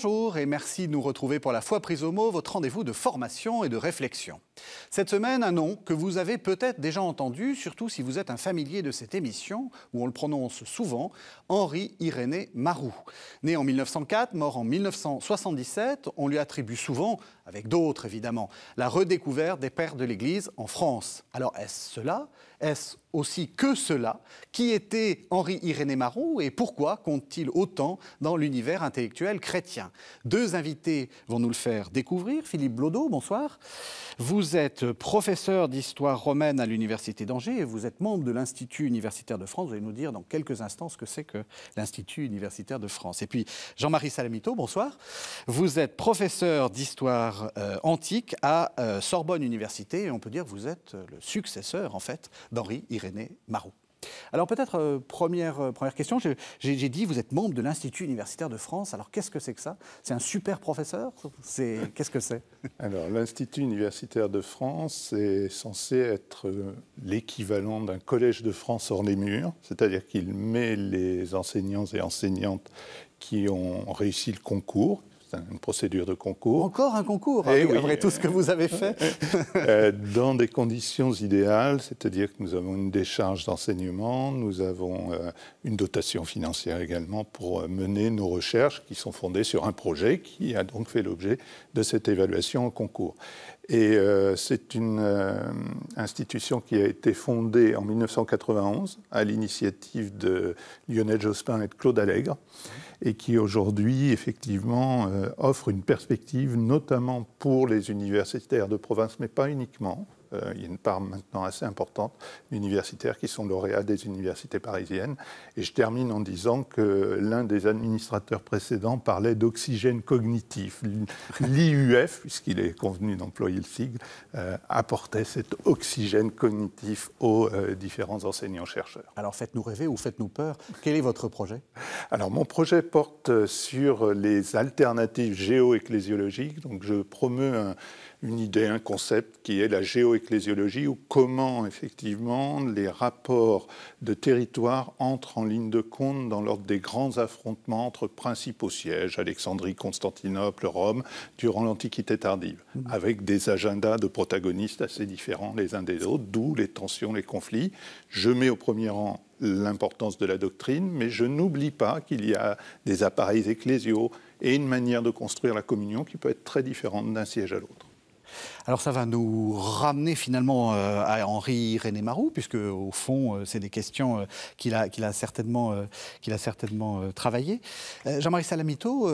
Bonjour et merci de nous retrouver pour la fois prise au mot, votre rendez-vous de formation et de réflexion. Cette semaine, un nom que vous avez peut-être déjà entendu, surtout si vous êtes un familier de cette émission, où on le prononce souvent, Henri-Irénée Marou. Né en 1904, mort en 1977, on lui attribue souvent, avec d'autres évidemment, la redécouverte des pères de l'Église en France. Alors est-ce cela Est-ce aussi que cela Qui était Henri-Irénée Marou et pourquoi compte-t-il autant dans l'univers intellectuel chrétien Deux invités vont nous le faire découvrir. Philippe Blodeau, bonsoir. Vous vous êtes professeur d'histoire romaine à l'Université d'Angers et vous êtes membre de l'Institut universitaire de France. Vous allez nous dire dans quelques instants ce que c'est que l'Institut universitaire de France. Et puis Jean-Marie Salamito, bonsoir. Vous êtes professeur d'histoire euh, antique à euh, Sorbonne Université et on peut dire que vous êtes le successeur en fait d'Henri Irénée Marot. Alors peut-être euh, euh, première, question, j'ai dit vous êtes membre de l'Institut universitaire de France, alors qu'est-ce que c'est que ça C'est un super professeur Qu'est-ce que c'est Alors l'Institut universitaire de France est censé être euh, l'équivalent d'un collège de France hors les murs, c'est-à-dire qu'il met les enseignants et enseignantes qui ont réussi le concours, une procédure de concours. Encore un concours, Et eh hein, après tout ce que vous avez fait euh, Dans des conditions idéales, c'est-à-dire que nous avons une décharge d'enseignement, nous avons euh, une dotation financière également pour euh, mener nos recherches qui sont fondées sur un projet qui a donc fait l'objet de cette évaluation en concours. Et euh, c'est une euh, institution qui a été fondée en 1991 à l'initiative de Lionel Jospin et de Claude Allègre et qui aujourd'hui, effectivement, euh, offre une perspective notamment pour les universitaires de province, mais pas uniquement, euh, il y a une part maintenant assez importante d'universitaires qui sont lauréats des universités parisiennes. Et je termine en disant que l'un des administrateurs précédents parlait d'oxygène cognitif. L'IUF, puisqu'il est convenu d'employer le sigle, euh, apportait cet oxygène cognitif aux euh, différents enseignants-chercheurs. Alors faites-nous rêver ou faites-nous peur. Quel est votre projet Alors mon projet porte sur les alternatives géo-ecclésiologiques. Donc je promeux un une idée, un concept qui est la géo géoecclésiologie, ou comment effectivement les rapports de territoire entrent en ligne de compte dans l'ordre des grands affrontements entre principaux sièges, Alexandrie, Constantinople, Rome, durant l'Antiquité tardive, mm. avec des agendas de protagonistes assez différents les uns des autres, d'où les tensions, les conflits. Je mets au premier rang l'importance de la doctrine, mais je n'oublie pas qu'il y a des appareils ecclésiaux et une manière de construire la communion qui peut être très différente d'un siège à l'autre. Alors ça va nous ramener finalement euh, à Henri René Marou, puisque au fond, euh, c'est des questions euh, qu'il a, certainement, a certainement travaillées. Jean-Marie Salamito,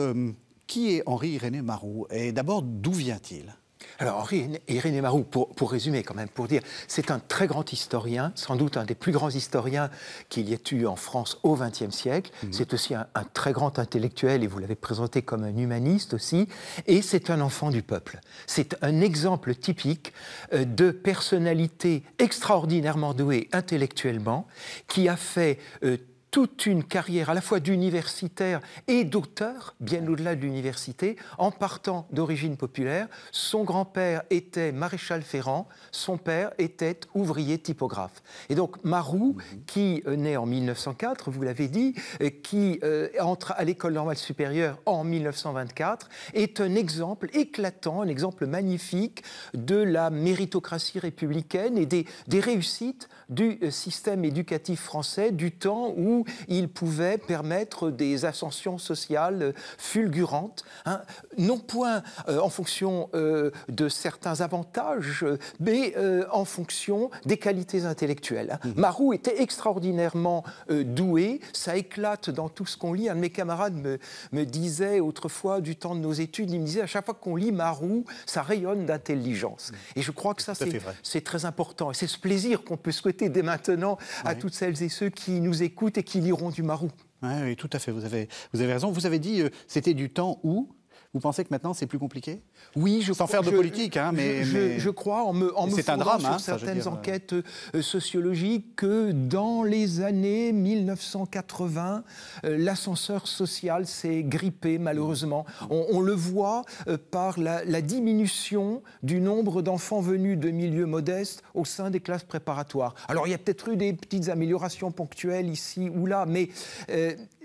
qui est Henri René Marou Et d'abord, d'où vient-il alors Henri Irénée Marou, pour, pour, résumer quand même, pour dire, c'est un très grand historien, sans doute un des plus grands historiens qu'il y ait eu en France au XXe siècle. Mhm. C'est aussi un, très grand intellectuel, et vous l'avez présenté comme un humaniste aussi, et c'est un enfant du peuple. C'est un exemple typique euh, de personnalité extraordinairement douée intellectuellement, qui a fait... Euh, toute une carrière à la fois d'universitaire et d'auteur, bien au-delà de l'université, en partant d'origine populaire. Son grand-père était maréchal Ferrand, son père était ouvrier typographe. Et donc Marou, mhm. qui euh, naît en 1904, vous l'avez dit, euh, qui euh, entre à l'école normale supérieure en 1924, est un exemple éclatant, un exemple magnifique de la méritocratie républicaine et des réussites du euh, système éducatif français du temps où il pouvait permettre des ascensions sociales euh, fulgurantes, hein. non point euh, en fonction de certains avantages, mais en fonction des qualités intellectuelles. Hein. Mhm. Marou était extraordinairement doué, ça éclate dans tout ce qu'on lit. Un de mes camarades me, me disait autrefois, du temps de nos études, il me disait à chaque fois qu'on lit Marou, ça rayonne d'intelligence. Mmh. Et je crois que ça, c'est très important. Et c'est ce plaisir qu'on peut souhaiter dès maintenant à toutes celles et ceux qui nous écoutent et qui liront du Marou. Oui, tout à fait, vous avez, vous avez raison. Vous avez dit, euh, c'était du temps où vous pensez que maintenant c'est plus compliqué Oui, je sans faire de politique, hein, mais, je, je, crois en me, en hein, certaines euh. enquêtes euh, sociologiques que dans les années 1980, euh, l'ascenseur social s'est grippé malheureusement. On, le voit par la, diminution du nombre d'enfants venus de milieux modestes au sein des classes préparatoires. Alors il y a peut-être eu des petites améliorations ponctuelles ici ou là, mais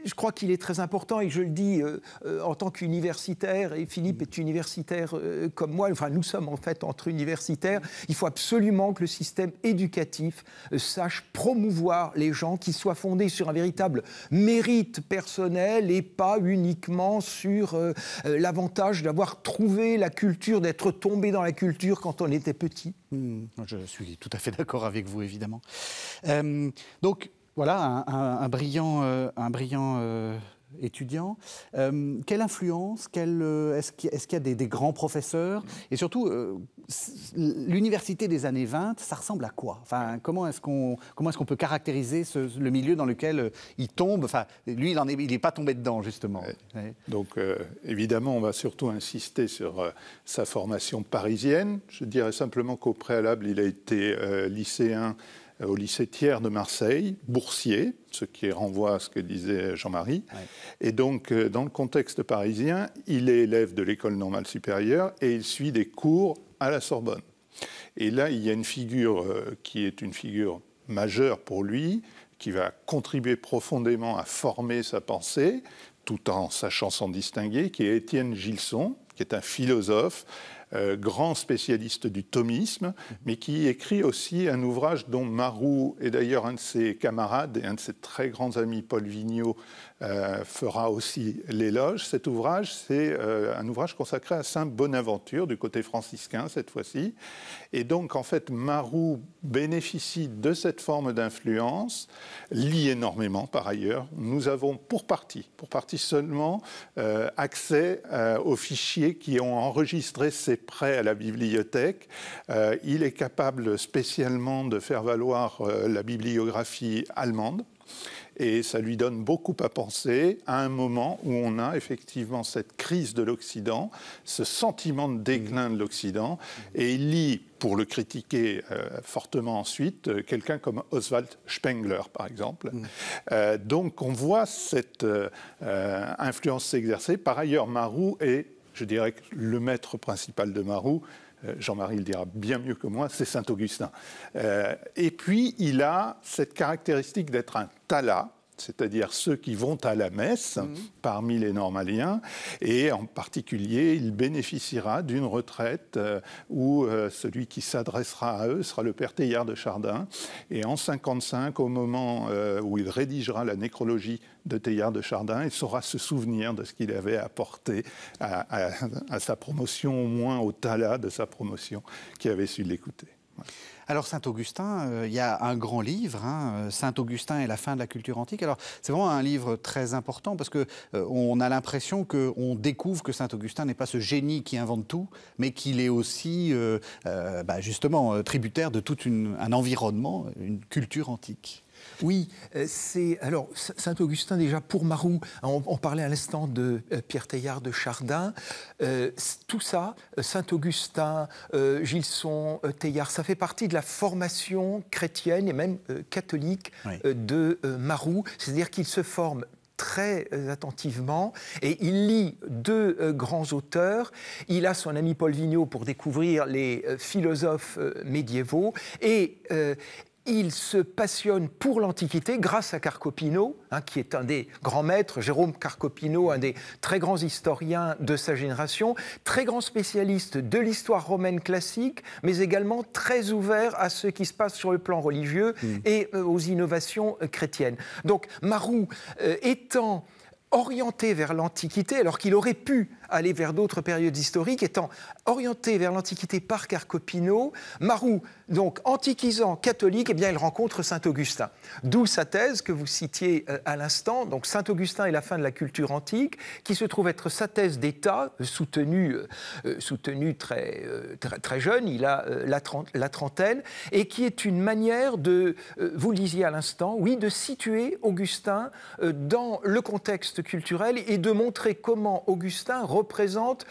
je crois qu'il est très important, et je le dis euh, euh, en tant qu'universitaire, et Philippe est universitaire euh, comme moi, enfin nous sommes en fait entre universitaires, il faut absolument que le système éducatif sache promouvoir les gens, qui soient fondés sur un véritable mérite personnel et pas uniquement sur l'avantage d'avoir trouvé la culture, d'être tombé dans la culture quand on était petit. Hmm. je suis tout à fait d'accord avec vous, évidemment. donc, voilà, un, brillant, un brillant euh, euh, étudiant. Euh, quelle influence quelle, Est-ce qu'il y, a des, grands professeurs Et surtout, l'université des années 20, ça ressemble à quoi enfin, Comment est-ce qu'on est qu'on peut caractériser le milieu dans lequel il tombe enfin, Lui, il n'est pas tombé dedans, justement. Donc, évidemment, on va surtout insister sur sa formation parisienne. Je dirais simplement qu'au préalable, il a été lycéen euh, au lycée Thiers de Marseille, boursier, ce qui renvoie à ce que disait Jean-Marie. Et donc, euh, dans le contexte parisien, il est élève de l'école normale supérieure et il suit des cours à la Sorbonne. Et là, il y a une figure euh, qui est une figure majeure pour lui, qui va contribuer profondément à former sa pensée, tout en sachant s'en distinguer, qui est Étienne Gilson, qui est un philosophe euh, grand spécialiste du thomisme, mais qui écrit aussi un ouvrage dont Marou et d'ailleurs un de ses camarades et un de ses très grands amis, Paul Vigneault, euh, fera aussi l'éloge. Cet ouvrage, c'est euh, un ouvrage consacré à Saint Bonaventure, du côté franciscain cette fois-ci. Et donc, en fait, Marou bénéficie de cette forme d'influence, lit énormément par ailleurs. Nous avons pour partie, pour partie seulement, accès aux fichiers qui ont enregistré ces Près prêt à la bibliothèque. Euh, il est capable spécialement de faire valoir euh, la bibliographie allemande. Et ça lui donne beaucoup à penser à un moment où on a effectivement cette crise de l'Occident, ce sentiment de déclin de l'Occident. Et il lit, pour le critiquer euh, fortement ensuite, quelqu'un comme Oswald Spengler, par exemple. Mm. donc on voit cette influence s'exercer. Par ailleurs, Marou est je dirais que le maître principal de Marou, euh, Jean-Marie le dira bien mieux que moi, c'est Saint-Augustin. Euh, et puis, il a cette caractéristique d'être un tala, c'est-à-dire ceux qui vont à la messe mmh. parmi les normaliens, et en particulier, il bénéficiera d'une retraite euh, où euh, celui qui s'adressera à eux sera le père Théillard de Chardin. Et en 55, au moment euh, où il rédigera la nécrologie de Théillard de Chardin, il saura se souvenir de ce qu'il avait apporté à, sa promotion, au moins au talat de sa promotion, qui avait su l'écouter. Alors Saint-Augustin, euh, il y a un grand livre, hein, euh, Saint-Augustin et la fin de la culture antique. Alors c'est vraiment un livre très important parce que euh, on a l'impression qu'on découvre que Saint-Augustin n'est pas ce génie qui invente tout, mais qu'il est aussi bah, justement tributaire de tout un environnement, une culture antique. Oui, euh, c'est alors Saint-Augustin déjà pour Marou. On, parlait à l'instant de euh, Pierre Teilhard de Chardin. Euh, tout ça, Saint-Augustin, Gilson, Teilhard, ça fait partie de la formation chrétienne et même catholique de Marou. C'est-à-dire qu'il se forme très attentivement et il lit deux grands auteurs. Il a son ami Paul Vigneault pour découvrir les philosophes médiévaux et il se passionne pour l'Antiquité grâce à Carcopino, hein, qui est un des grands maîtres, Jérôme Carcopino, un des très grands historiens de sa génération, très grand spécialiste de l'histoire romaine classique, mais également très ouvert à ce qui se passe sur le plan religieux hmm. et euh, aux innovations euh, chrétiennes. Donc Marou, euh, étant orienté vers l'Antiquité, alors qu'il aurait pu aller vers d'autres périodes historiques, étant orienté vers l'Antiquité par Carcopino. Marou, donc antiquisant catholique, eh bien, il rencontre saint Augustin. D'où sa thèse que vous citiez euh, à l'instant, donc saint Augustin et la fin de la culture antique, qui se trouve être sa thèse d'État, euh, soutenue, euh, soutenue très, très, jeune, il a la, la trentaine, et qui est une manière de, vous disiez à l'instant, oui, de situer Augustin dans le contexte culturel et de montrer comment Augustin représente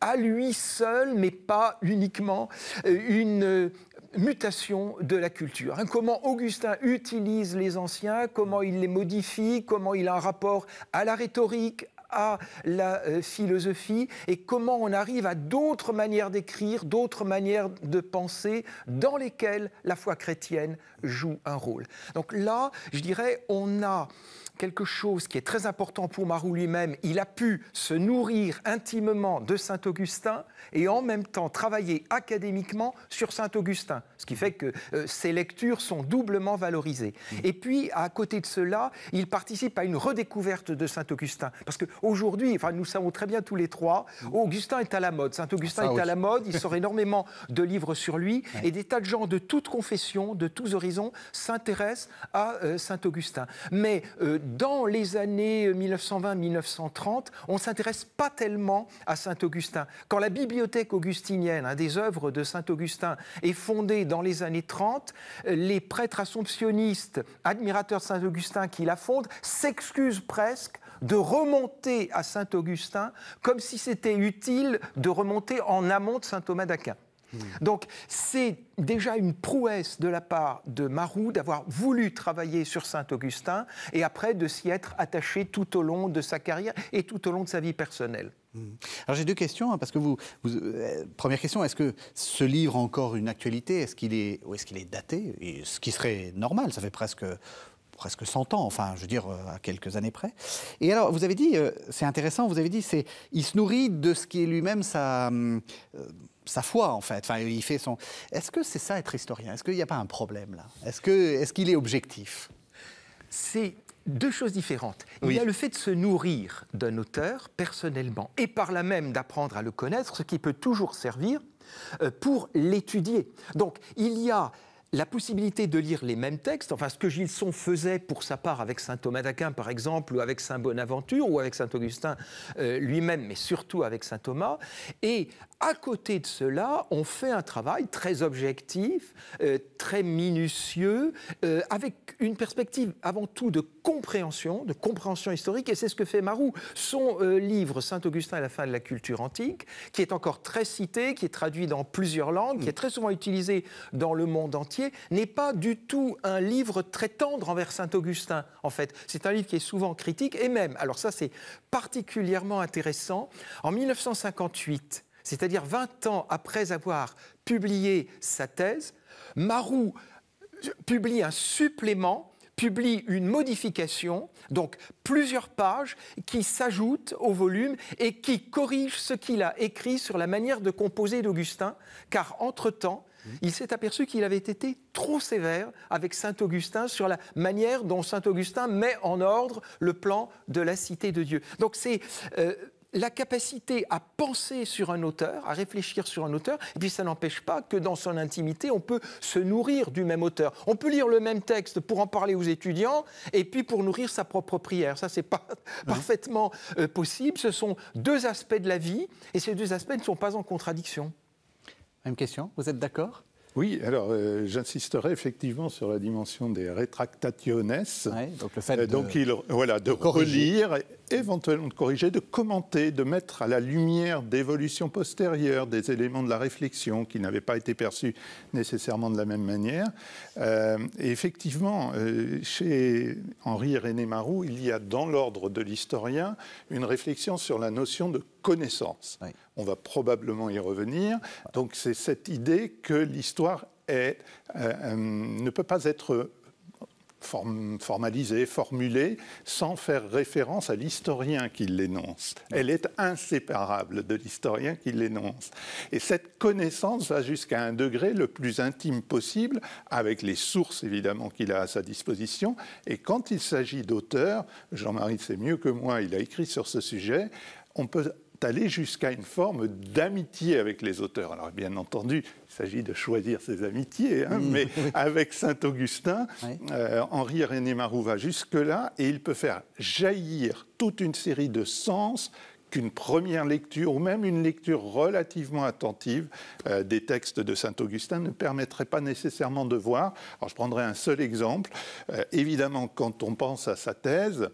à lui seul, mais pas uniquement, euh, une euh, mutation de la culture. Hein, comment Augustin utilise les anciens, comment il les modifie, comment il a un rapport à la rhétorique, à la euh, philosophie et comment on arrive à d'autres manières d'écrire, d'autres manières de penser dans lesquelles la foi chrétienne joue un rôle. Donc là, je dirais, on a quelque chose qui est très important pour Marou lui-même. Il a pu se nourrir intimement de Saint Augustin et en même temps travailler académiquement sur Saint Augustin, ce qui fait que euh, ses lectures sont doublement valorisées. Et puis, à côté de cela, il participe à une redécouverte de Saint Augustin, parce que Aujourd'hui, enfin, nous savons très bien tous les trois, mm. Augustin est à la mode. Saint-Augustin ah, est à la mode. Il sort énormément de livres sur lui. Et des tas de gens de toutes confessions, de tous horizons, s'intéressent à euh, Saint-Augustin. Mais euh, dans les années 1920-1930, on s'intéresse pas tellement à Saint-Augustin. Quand la bibliothèque augustinienne, hein, des œuvres de Saint-Augustin, est fondée dans les années 30, les prêtres assomptionnistes, admirateurs de Saint-Augustin qui la fondent, s'excusent presque de remonter à Saint-Augustin comme si c'était utile de remonter en amont de Saint-Thomas d'Aquin. Hmm. Donc c'est déjà une prouesse de la part de Marou d'avoir voulu travailler sur Saint-Augustin et après de s'y être attaché tout au long de sa carrière et tout au long de sa vie personnelle. Hmm. Alors j'ai deux questions, hein, parce que vous... Euh, première question, est-ce que ce livre a encore une actualité Est-ce qu'il est, est-ce qu'il est daté Ce qui serait normal, ça fait presque presque 100 ans, enfin, je veux dire, euh, à quelques années près. Et alors, vous avez dit, euh, c'est intéressant, vous avez dit, c'est, il se nourrit de ce qui est lui-même sa, euh, sa foi, en fait. Enfin, il fait son. Est-ce que c'est ça être historien Est-ce qu'il n'y a pas un problème là Est-ce, que, est-ce qu'il est objectif C'est deux choses différentes. Il y a le fait de se nourrir d'un auteur personnellement et par là même d'apprendre à le connaître, ce qui peut toujours servir pour l'étudier. Donc il y a la possibilité de lire les mêmes textes, enfin ce que Gilson faisait pour sa part avec saint Thomas d'Aquin par exemple, ou avec saint Bonaventure, ou avec saint Augustin euh, lui-même, mais surtout avec saint Thomas. Et à côté de cela, on fait un travail très objectif, euh, très minutieux, euh, avec une perspective avant tout de compréhension, de compréhension historique, et c'est ce que fait Marou. Son livre Saint Augustin et la fin de la culture antique, qui est encore très cité, qui est traduit dans plusieurs langues, qui est très souvent utilisé dans le monde entier, n'est pas du tout un livre très tendre envers Saint-Augustin, en fait. C'est un livre qui est souvent critique, et même, alors ça c'est particulièrement intéressant, en 1958, c'est-à-dire 20 ans après avoir publié sa thèse, Marou euh, publie un supplément publie une modification, donc plusieurs pages qui s'ajoutent au volume et qui corrigent ce qu'il a écrit sur la manière de composer d'Augustin, car entre-temps, il s'est aperçu qu'il avait été trop sévère avec saint Augustin sur la manière dont saint Augustin met en ordre le plan de la cité de Dieu. Donc c'est euh, la capacité à penser sur un auteur, à réfléchir sur un auteur, et puis ça n'empêche pas que dans son intimité, on peut se nourrir du même auteur. On peut lire le même texte pour en parler aux étudiants, et puis pour nourrir sa propre prière. Ça, c'est pas parfaitement euh, possible. Ce sont deux aspects de la vie, et ces deux aspects ne sont pas en contradiction. Même question, vous êtes d'accord oui, alors euh, j'insisterai effectivement sur la dimension des retractationes, donc le fait euh, de, donc il, voilà, de, relire, éventuellement de corriger, de commenter, de mettre à la lumière d'évolutions postérieures des éléments de la réflexion qui n'avaient pas été perçus nécessairement de la même manière. Euh, et effectivement, chez Henri René Marou, il y a dans l'ordre de l'historien une réflexion sur la notion de connaissance. On va probablement y revenir. Donc c'est cette idée que l'histoire euh, euh, ne peut pas être euh, formalisée, formulée, sans faire référence à l'historien qui l'énonce. Elle est inséparable de l'historien qui l'énonce. Et cette connaissance va jusqu'à un degré le plus intime possible, avec les sources évidemment qu'il a à sa disposition. Et quand il s'agit d'auteurs, Jean-Marie sait mieux que moi, il a écrit sur ce sujet, on peut aller jusqu'à une forme d'amitié avec les auteurs. Alors bien entendu, il s'agit de choisir ses amitiés, hein, mmh. mais avec Saint-Augustin, euh, Henri René Marou va jusque-là et il peut faire jaillir toute une série de sens qu'une première lecture, ou même une lecture relativement attentive euh, des textes de Saint-Augustin, ne permettrait pas nécessairement de voir. Alors je prendrai un seul exemple. Euh, évidemment, quand on pense à sa thèse,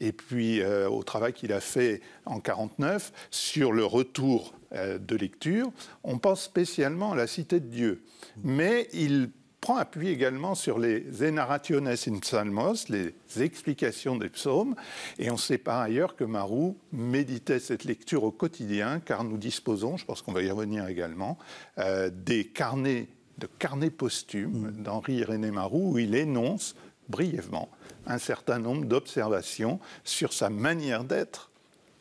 et puis euh, au travail qu'il a fait en 49 sur le retour de lecture, on pense spécialement à la Cité de Dieu. Mais il appuie également sur les Enarrationes in Psalmos, les explications des psaumes, et on sait par ailleurs que Marou méditait cette lecture au quotidien, car nous disposons, je pense qu'on va y revenir également, euh, des carnets, de carnets posthumes mm. d'Henri René Marou, où il énonce brièvement un certain nombre d'observations sur sa manière d'être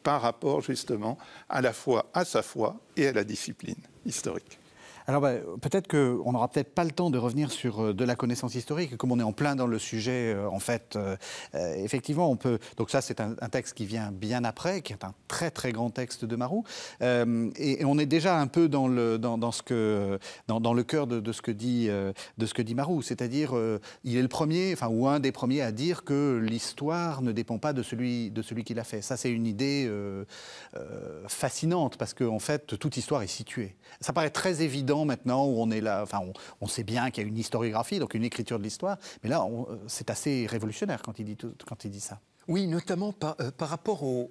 par rapport justement à la foi, à sa foi et à la discipline historique. Alors bah, peut-être qu'on n'aura peut-être pas le temps de revenir sur euh, de la connaissance historique, comme on est en plein dans le sujet, euh, en fait, euh, effectivement, on peut... Donc ça, c'est un, texte qui vient bien après, qui est un très très grand texte de Marou et, on est déjà un peu dans le, dans, ce que, dans, le cœur de, de, ce que dit, de ce que dit c'est-à-dire il est le premier, enfin, ou un des premiers à dire que l'histoire ne dépend pas de celui, de celui qui l'a fait. Ça, c'est une idée fascinante, parce qu'en fait, toute histoire est située. Ça paraît très évident maintenant où on est là, enfin, on, sait bien qu'il y a une historiographie, donc une écriture de l'histoire, mais là, euh, c'est assez révolutionnaire quand il dit, quand il dit ça. Oui, notamment par, euh, rapport euh,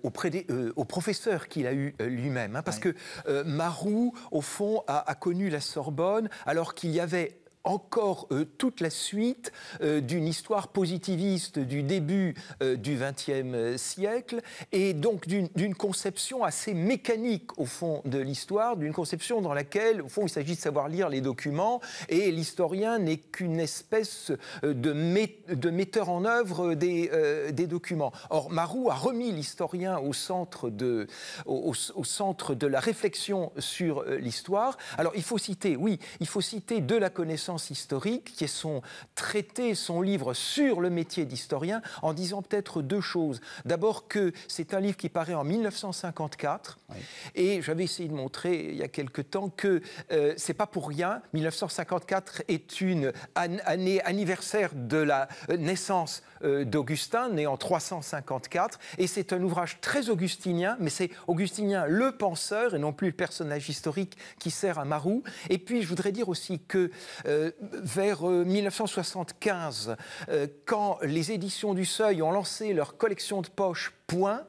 au, professeur qu'il a eu lui-même. Hein, parce que Marou, au fond, a connu la Sorbonne alors qu'il y avait encore euh, toute la suite euh, d'une histoire positiviste du début euh, du XXe siècle et donc d'une conception assez mécanique au fond de l'histoire, d'une conception dans laquelle au fond il s'agit de savoir lire les documents et l'historien n'est qu'une espèce de, de, metteur en œuvre des, des, documents. Or Marou a remis l'historien au au, centre de la réflexion sur l'histoire. Alors il faut citer, oui, il faut citer de la connaissance historique qui est son traité, son livre sur le métier d'historien, en disant peut-être deux choses. D'abord que c'est un livre qui paraît en 1954, et j'avais essayé de montrer il y a quelque temps que euh, c'est pas pour rien. 1954 est une année anniversaire de la euh, naissance euh, d'Augustin, né en 354. Et c'est un ouvrage très augustinien, mais c'est Augustinien le penseur et non plus le personnage historique qui sert à Marou. Et puis je voudrais dire aussi que euh, vers 1975, euh, quand les éditions du Seuil ont lancé leur collection de poches Point,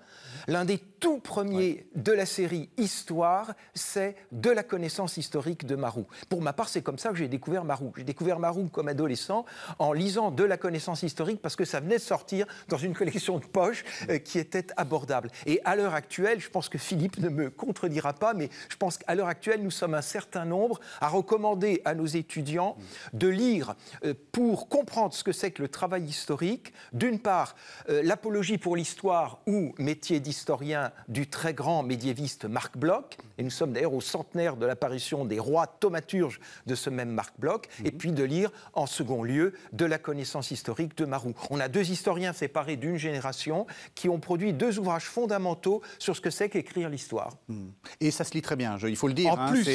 l'un des tout premier de la série Histoire, c'est de la connaissance historique de Marou. Pour ma part, c'est comme ça que j'ai découvert Marou. J'ai découvert Marou comme adolescent en lisant de la connaissance historique parce que ça venait de sortir dans une collection de poches euh, qui était abordable. Et à l'heure actuelle, je pense que Philippe ne me contredira pas, mais je pense qu'à l'heure actuelle, nous sommes un certain nombre à recommander à nos étudiants mm. de lire euh, pour comprendre ce que c'est que le travail historique, d'une part, euh, l'apologie pour l'histoire ou métier d'historien du très grand médiéviste Marc Bloch, et nous sommes d'ailleurs au centenaire de l'apparition des rois thaumaturges de ce même Marc Bloch, et mhm. puis de lire en second lieu de la connaissance historique de Marou. On a deux historiens séparés d'une génération qui ont produit deux ouvrages fondamentaux sur ce que c'est qu'écrire l'histoire. Hmm. Et ça se lit très bien, il faut le dire. En hein, plus,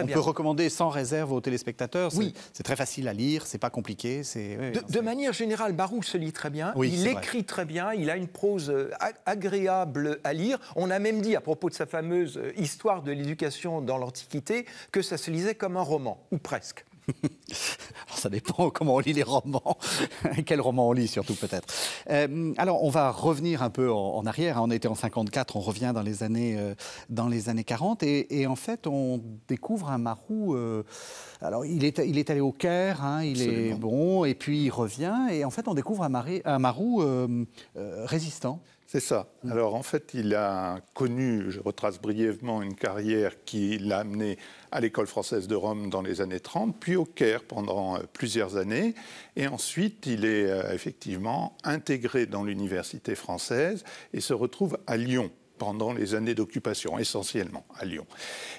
on peut recommander sans réserve aux téléspectateurs. C'est très facile à lire, c'est pas compliqué. de, manière générale, Marou se lit très bien, il écrit très bien, il a une prose euh, agréable à lire on a même dit, à propos de sa fameuse euh, histoire de l'éducation dans l'Antiquité, que ça se lisait comme un roman, ou presque. ça dépend comment on lit les romans, quel roman on lit surtout peut-être. Euh, alors on va revenir un peu en, arrière. Hein. On était en 54, on revient dans les années euh, dans les années 40 et, en fait on découvre un Marou. alors il est allé au Caire, hein, il est bon et puis il revient et en fait on découvre un, un Marou résistant. C'est ça. Mm. Alors en fait, il a connu, je retrace brièvement, une carrière qui l'a amené à l'école française de Rome dans les années 30, puis au Caire pendant euh, plusieurs années. Et ensuite, il est euh, effectivement intégré dans l'université française et se retrouve à Lyon pendant les années d'occupation, essentiellement à Lyon.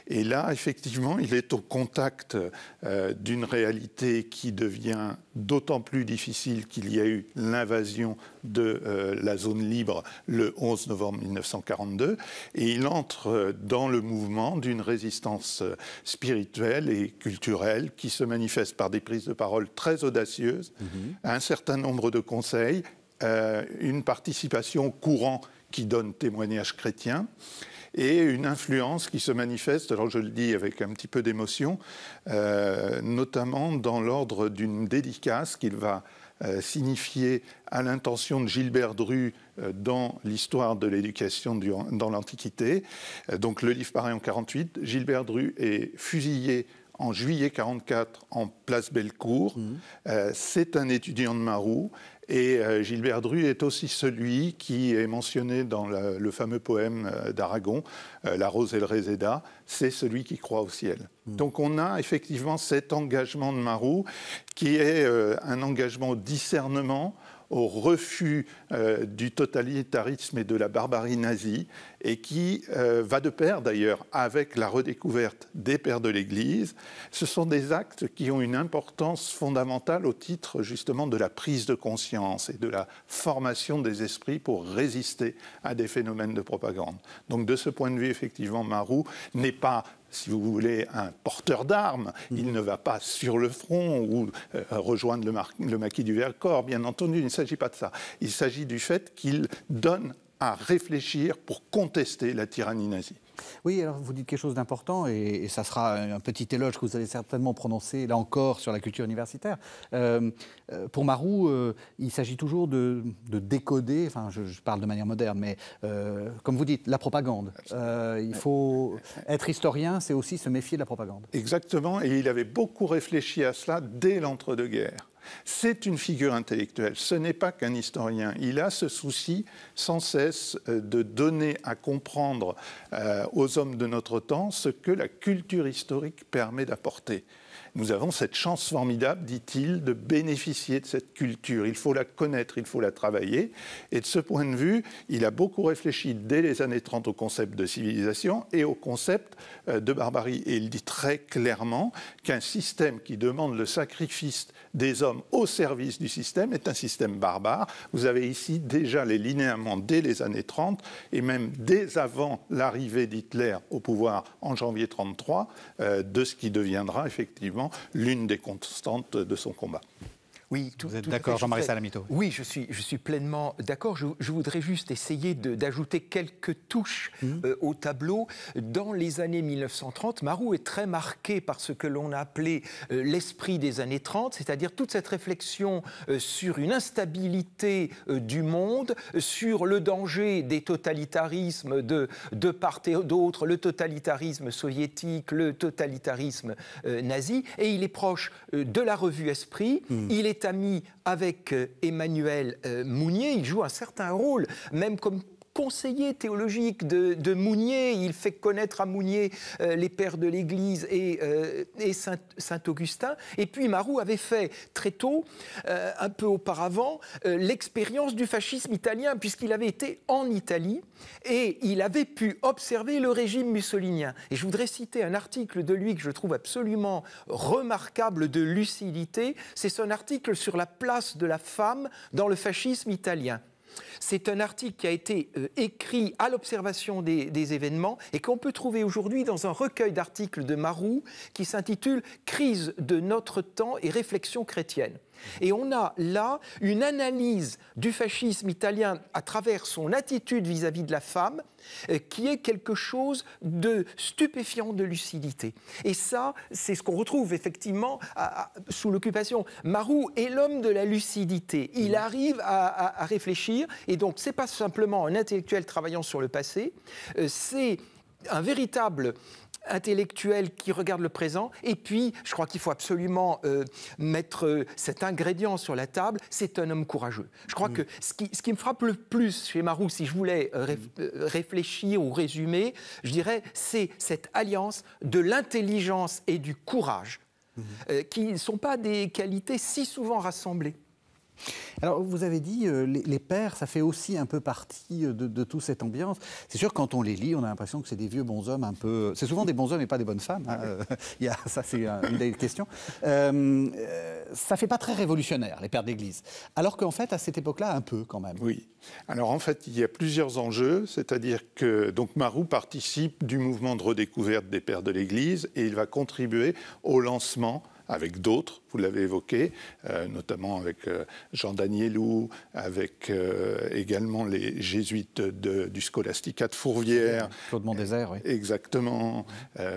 Et là, effectivement, il est au contact euh, d'une réalité qui devient d'autant plus difficile qu'il y a eu l'invasion de euh, la zone libre le 11 novembre 1942, et il entre euh, dans le mouvement d'une résistance spirituelle et culturelle qui se manifeste par des prises de parole très audacieuses, mmh un certain nombre de conseils, une participation courante qui donne témoignage chrétien et une influence qui se manifeste, alors je le dis avec un petit peu d'émotion, euh, notamment dans l'ordre d'une dédicace qu'il va euh, signifier à l'intention de Gilbert Dru euh, dans l'histoire de l'éducation dans l'Antiquité. donc le livre paraît en 48. Gilbert Dru est fusillé en juillet 44 en place Bellecour. Mmh. C'est un étudiant de Marou et euh, Gilbert Dru est aussi celui qui est mentionné dans le, fameux poème euh, d'Aragon, euh, La rose et le réséda, c'est celui qui croit au ciel. Hmm. Donc on a effectivement cet engagement de Marou qui est un engagement au discernement, au refus euh, du totalitarisme et de la barbarie nazie, et qui euh, va de pair d'ailleurs avec la redécouverte des pères de l'Église. Ce sont des actes qui ont une importance fondamentale au titre justement de la prise de conscience et de la formation des esprits pour résister à des phénomènes de propagande. Donc de ce point de vue, effectivement, Marou n'est pas si vous voulez, un porteur d'armes. Il mhm. ne va pas sur le front ou euh, rejoindre le, le, maquis du Vercors, bien entendu, il ne s'agit pas de ça. Il s'agit du fait qu'il donne à réfléchir pour contester la tyrannie nazie. Oui, alors vous dites quelque chose d'important et, ça sera un petit éloge que vous allez certainement prononcer là encore sur la culture universitaire. Euh, euh, pour Marou, euh, il s'agit toujours de, décoder, enfin je, parle de manière moderne, mais comme vous dites, la propagande. il faut être historien, c'est aussi se méfier de la propagande. Exactement, et il avait beaucoup réfléchi à cela dès l'entre-deux-guerres. C'est une figure intellectuelle, ce n'est pas qu'un historien. Il a ce souci sans cesse euh, de donner à comprendre euh, aux hommes de notre temps ce que la culture historique permet d'apporter. Nous avons cette chance formidable, dit-il, de bénéficier de cette culture. Il faut la connaître, il faut la travailler. Et de ce point de vue, il a beaucoup réfléchi dès les années 30 au concept de civilisation et au concept euh, de barbarie. Et il dit très clairement qu'un système qui demande le sacrifice des hommes au service du système est un système barbare. Vous avez ici déjà les linéaments dès les années 30 et même dès avant l'arrivée d'Hitler au pouvoir en janvier 33 euh, de ce qui deviendra effectivement l'une des constantes de son combat. Oui, tout, Vous êtes d'accord, Jean-Marie Salamito Oui, je suis, je suis pleinement d'accord. Je, voudrais juste essayer d'ajouter quelques touches mmh. euh, au tableau. Dans les années 1930, Marou est très marqué par ce que l'on a appelé euh, l'esprit des années 30, c'est-à-dire toute cette réflexion euh, sur une instabilité du monde, sur le danger des totalitarismes de, de part et d'autre, le totalitarisme soviétique, le totalitarisme nazi. Et il est proche de la revue Esprit. Mmh. Il est ami avec euh, Emmanuel euh, Mounier, il joue un certain rôle, même comme conseiller théologique de, Mounier. Il fait connaître à Mounier euh, les pères de l'Église et, euh, Saint, Augustin. Et puis Marou avait fait très tôt, euh, un peu auparavant, l'expérience du fascisme italien, puisqu'il avait été en Italie et il avait pu observer le régime mussolinien. Et je voudrais citer un article de lui que je trouve absolument remarquable de lucidité. C'est son article sur la place de la femme dans le fascisme italien. C'est un article qui a été euh, écrit à l'observation des, des, événements et qu'on peut trouver aujourd'hui dans un recueil d'articles de Marou qui s'intitule Crise de notre temps et réflexion chrétienne. Et on a là une analyse du fascisme italien à travers son attitude vis-à-vis de la femme euh, qui est quelque chose de stupéfiant de lucidité. Et ça, c'est ce qu'on retrouve effectivement sous l'occupation. Marou est l'homme de la lucidité. Il mm. arrive à, réfléchir et donc ce n'est pas simplement un intellectuel travaillant sur le passé, euh, c'est un véritable intellectuel qui regarde le présent. Et puis, je crois qu'il faut absolument euh, mettre euh, cet ingrédient sur la table, c'est un homme courageux. Je crois mm. que ce qui, me frappe le plus chez Marou, si je voulais euh, mm. réfléchir ou résumer, je dirais, c'est cette alliance de l'intelligence et du courage, mm. qui ne sont pas des qualités si souvent rassemblées. Alors, vous avez dit, euh, les, pères, ça fait aussi un peu partie euh, de, toute cette ambiance. C'est sûr, quand on les lit, on a l'impression que c'est des vieux bonshommes un peu... C'est souvent des bonshommes et pas des bonnes femmes. Hein. ça, c'est une des questions. Ça euh, ça fait pas très révolutionnaire, les pères d'église. Alors qu'en fait, à cette époque-là, un peu quand même. Oui. Alors, en fait, il y a plusieurs enjeux. C'est-à-dire que donc Marou participe du mouvement de redécouverte des pères de l'église et il va contribuer au lancement avec d'autres, vous l'avez évoqué, euh, notamment avec euh, Jean Danielou, avec euh, également les jésuites du Scholastica de Fourvière. Claude Mondésert, oui. Exactement,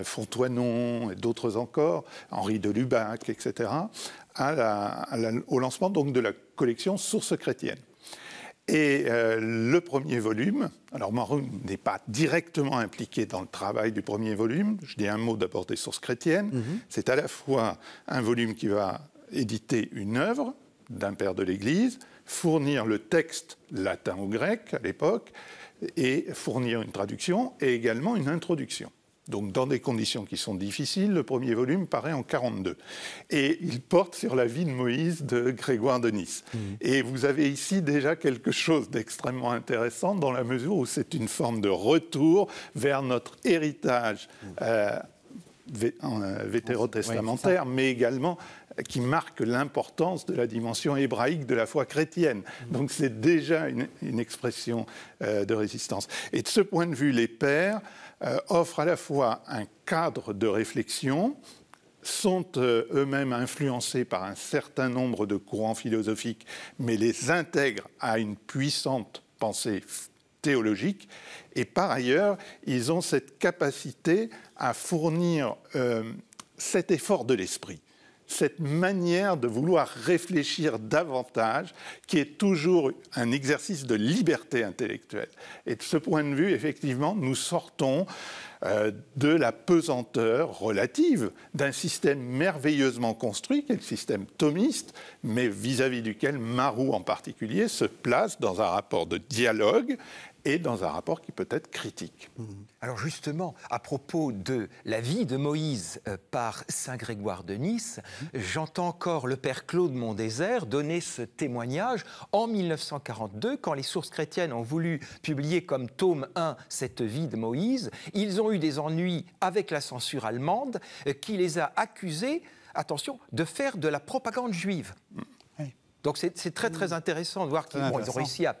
Fontoinon et d'autres encore, Henri de Lubac, etc., au lancement donc de la collection Sources chrétiennes. Et euh, le premier volume, alors Maroun n'est pas directement impliqué dans le travail du premier volume, je dis un mot d'abord des sources chrétiennes, mhm. c'est à la fois un volume qui va éditer une œuvre d'un père de l'Église, fournir le texte latin ou grec à l'époque, et fournir une traduction et également une introduction donc dans des conditions qui sont difficiles, le premier volume paraît en 42. Et il porte sur la vie de Moïse de Grégoire de Nice. Mmh. Et vous avez ici déjà quelque chose d'extrêmement intéressant dans la mesure où c'est une forme de retour vers notre héritage. Mmh. Euh, euh, vétérotestamentaire, mais également euh, qui marque l'importance de la dimension hébraïque de la foi chrétienne. Mmh. Donc c'est déjà une, expression de résistance. Et de ce point de vue, les pères euh, offrent à la fois un cadre de réflexion, sont euh, eux-mêmes influencés par un certain nombre de courants philosophiques, mais les intègrent à une puissante pensée théologique. Et par ailleurs, ils ont cette capacité à fournir euh, cet effort de l'esprit cette manière de vouloir réfléchir davantage, qui est toujours un exercice de liberté intellectuelle. Et de ce point de vue, effectivement, nous sortons euh, de la pesanteur relative d'un système merveilleusement construit, qui est le système thomiste, mais vis-à-vis -vis duquel Marou en particulier se place dans un rapport de dialogue et dans un rapport qui peut être critique. Mm-hmm. Alors justement, à propos de la vie de Moïse euh, par Saint Grégoire de Nice, mm-hmm. j'entends encore le père Claude Mondésert donner ce témoignage en 1942, quand les sources chrétiennes ont voulu publier comme tome 1 cette vie de Moïse. Ils ont eu des ennuis avec la censure allemande euh, qui les a accusés attention, de faire de la propagande juive. Mm-hmm. Donc c'est très très mmh. intéressant de voir qu'ils ont réussi à,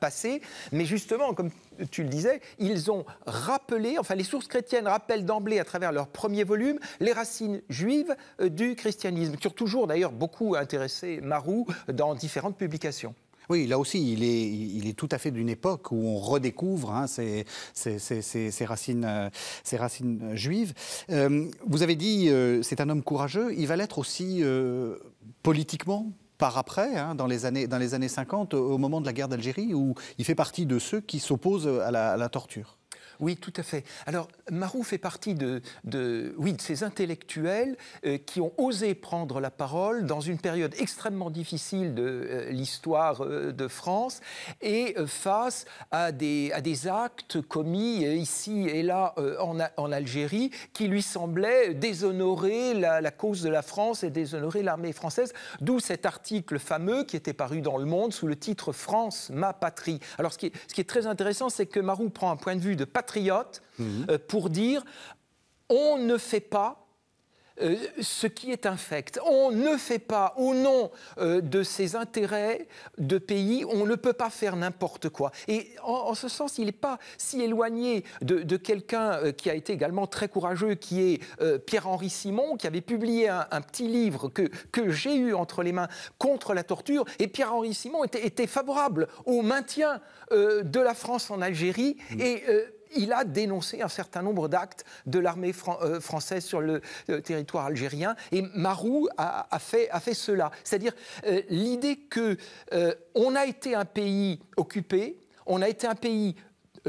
passer, mais justement, comme tu le disais, ils ont rappelé, enfin les sources chrétiennes rappellent d'emblée à travers leur premier volume les racines juives euh, du christianisme, qui ont toujours d'ailleurs beaucoup intéressé Marou dans différentes publications. Oui, là aussi, il est, il est tout à fait d'une époque où on redécouvre hein, ces, racines, euh, ces racines euh, juives. vous avez dit, c'est un homme courageux, il va l'être aussi politiquement par après, hein, dans, les années, dans les années 50, au moment de la guerre d'Algérie, où il fait partie de ceux qui s'opposent à la torture. Oui, tout à fait. Alors, Marou fait partie de, de oui, de ces intellectuels euh, qui ont osé prendre la parole dans une période extrêmement difficile de euh, l'histoire euh, de France et face à des, à des actes commis ici et là en, en, Algérie qui lui semblaient déshonorer la, cause de la France et déshonorer l'armée française, d'où cet article fameux qui était paru dans Le Monde sous le titre France, ma patrie. Alors, ce qui est, ce qui est très intéressant, c'est que Marou prend un point de vue de patrie Mhm. Euh, pour dire on ne fait pas euh, ce qui est infect. On ne fait pas, au nom euh, de ses intérêts de pays, on ne peut pas faire n'importe quoi. Et en, ce sens, il n'est pas si éloigné de, quelqu'un qui a été également très courageux, qui est Pierre-Henri Simon, qui avait publié un, petit livre que, que j'ai eu entre les mains contre la torture. Et Pierre-Henri Simon était, favorable au maintien de la France en Algérie. Mm. Et il a dénoncé un certain nombre d'actes de l'armée euh, française sur le, territoire algérien. Et Marou a, fait, cela. C'est-à-dire euh, l'idée que euh, on a été un pays occupé, on a été un pays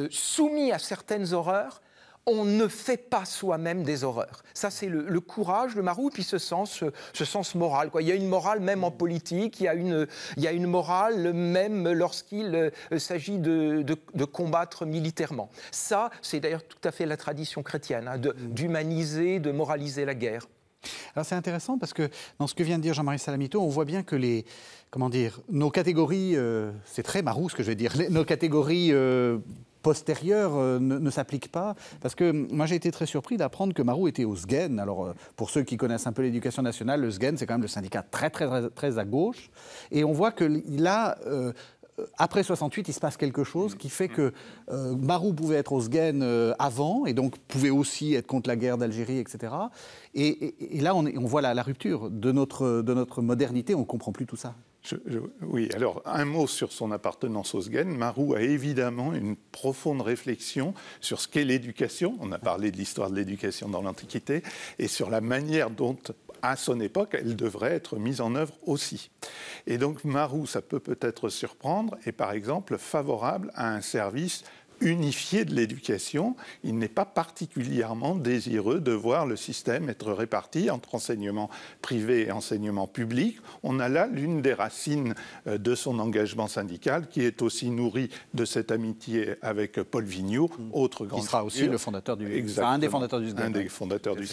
soumis à certaines horreurs, on ne fait pas soi-même des horreurs. Ça, c'est le, courage, le marou, puis ce sens, ce sens moral. Quoi. Il y a une morale même en politique, il y a une, morale même lorsqu'il euh, s'agit de, combattre militairement. Ça, c'est d'ailleurs tout à fait la tradition chrétienne, hein, mm. d'humaniser, de, moraliser la guerre. Alors c'est intéressant parce que dans ce que vient de dire Jean-Marie Salamito, on voit bien que les comment dire nos catégories, euh, c'est très marou ce que je vais dire, nos catégories euh, postérieure euh, ne, s'applique pas Parce que moi, j'ai été très surpris d'apprendre que Marou était au SGEN. Alors, euh, pour ceux qui connaissent un peu l'éducation nationale, le SGEN, c'est quand même le syndicat très, très, très, à gauche. Et on voit que là... Euh, après 68, il se passe quelque chose qui fait que Marou pouvait être au SGEN avant et donc pouvait aussi être contre la guerre d'Algérie, etc. Et, là, on, voit la, rupture de notre, de notre modernité, on ne comprend plus tout ça oui, alors un mot sur son appartenance aux SGEN. Marou a évidemment une profonde réflexion sur ce qu'est l'éducation. On a parlé de l'histoire de l'éducation dans l'Antiquité et sur la manière dont, à son époque, elle devrait être mise en œuvre aussi. Et donc Marou, ça peut peut-être surprendre, est par exemple favorable à un service unifié de l'éducation, il n'est pas particulièrement désireux de voir le système être réparti entre enseignement privé et enseignement public. On a là l'une des racines euh, de son engagement syndical, qui est aussi nourri de cette amitié avec Paul Vigneault, mmh. autre grand. Qui sera aussi le fondateur du, Exactement. un des fondateurs du SGEM. fondateurs du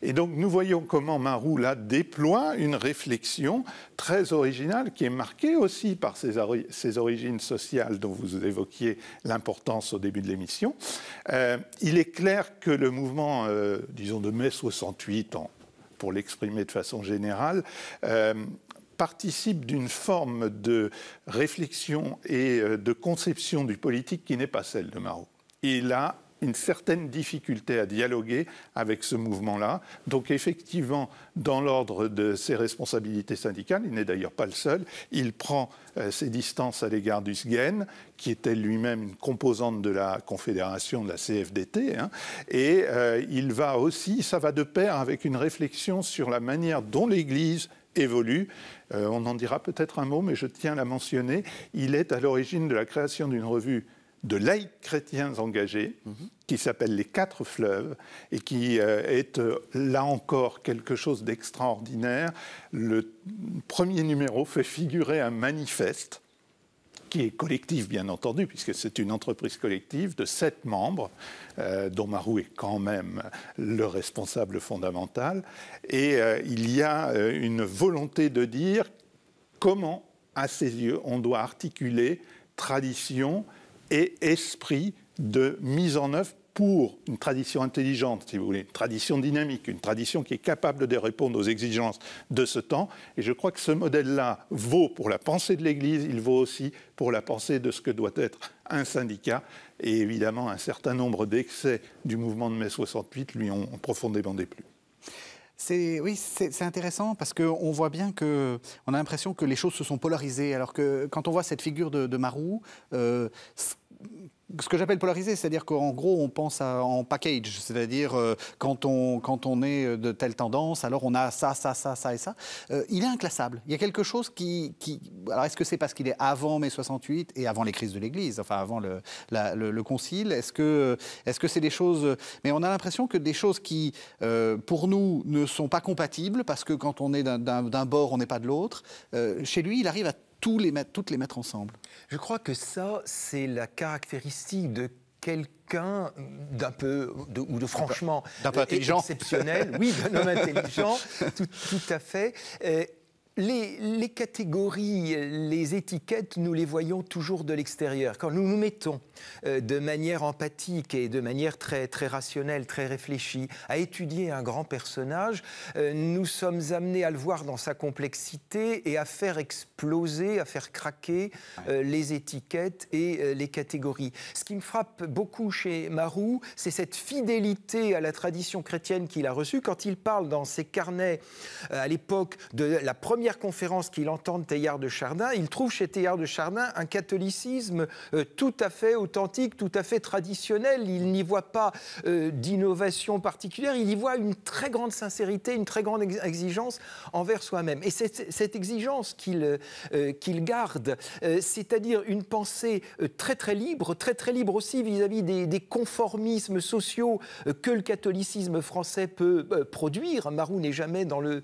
Et donc nous voyons comment Marou là déploie une réflexion très originale qui est marquée aussi par ses, ses origines sociales dont vous évoquiez l'importance au début de l'émission. Euh, il est clair que le mouvement, euh, disons, de mai 68, en, pour l'exprimer de façon générale, euh, participe d'une forme de réflexion et de conception du politique qui n'est pas celle de Marot. Il a une certaine difficulté à dialoguer avec ce mouvement-là. Donc effectivement, dans l'ordre de ses responsabilités syndicales, il n'est d'ailleurs pas le seul, il prend euh, ses distances à l'égard du SGEN, qui était lui-même une composante de la Confédération de la CFDT, hein, et euh, il va aussi, ça va de pair avec une réflexion sur la manière dont l'Église évolue. Euh, on en dira peut-être un mot, mais je tiens à la mentionner. Il est à l'origine de la création d'une revue de laïcs chrétiens engagés, mhm. qui s'appelle Les Quatre Fleuves, et qui euh, est euh, là encore quelque chose d'extraordinaire. Le premier numéro fait figurer un manifeste qui est collectif, bien entendu, puisque c'est une entreprise collective de sept membres, euh, dont Marou est quand même le responsable fondamental. Et il y a une volonté de dire comment, à ses yeux, on doit articuler tradition, et esprit de mise en œuvre pour une tradition intelligente, si vous voulez, une tradition dynamique, une tradition qui est capable de répondre aux exigences de ce temps. Et je crois que ce modèle-là vaut pour la pensée de l'Église, il vaut aussi pour la pensée de ce que doit être un syndicat. Et évidemment, un certain nombre d'excès du mouvement de mai 68 lui ont profondément déplu. C'est, oui, c'est, intéressant parce qu'on voit bien que on a l'impression que les choses se sont polarisées. Alors que quand on voit cette figure de, de Marou, euh, ce que j'appelle polarisé, c'est-à-dire qu'en gros, on pense en package, c'est-à-dire euh, quand, on, quand on est de telle tendance, alors on a ça, ça, ça, ça et ça. Euh, il est inclassable. Il y a quelque chose qui... Alors est-ce que c'est parce qu'il est avant mai 68 et avant les crises de l'Église, enfin avant le, le, concile Est-ce que c'est -ce c'est des choses... Mais on a l'impression que des choses qui, euh, pour nous, ne sont pas compatibles, parce que quand on est d'un bord, on n'est pas de l'autre, chez lui, il arrive à les mettre, toutes les mettre ensemble Je crois que ça, c'est la caractéristique de quelqu'un d'un peu, ou de franchement, d'un peu euh, intelligent. exceptionnel, oui, d'un homme intelligent, tout, tout à fait. Et, euh, les, catégories, les étiquettes, nous les voyons toujours de l'extérieur. Quand nous nous mettons euh, de manière empathique et de manière très, très rationnelle, très réfléchie, à étudier un grand personnage, euh, nous sommes amenés à le voir dans sa complexité et à faire exploser, à faire craquer euh, les étiquettes et les catégories. Ce qui me frappe beaucoup chez Marou, c'est cette fidélité à la tradition chrétienne qu'il a reçue quand il parle dans ses carnets à l'époque de la première première conférence qu'il entend de Théard de Chardin, il trouve chez Théard de Chardin un catholicisme euh, tout à fait authentique, tout à fait traditionnel. Il n'y voit pas euh, d'innovation particulière, il y voit une très grande sincérité, une très grande exigence envers soi-même. Et c'est cette exigence qu'il euh, garde, c'est-à-dire une pensée très très libre, très très libre aussi vis-à-vis des, des, conformismes sociaux que le catholicisme français peut produire. Marou n'est jamais dans le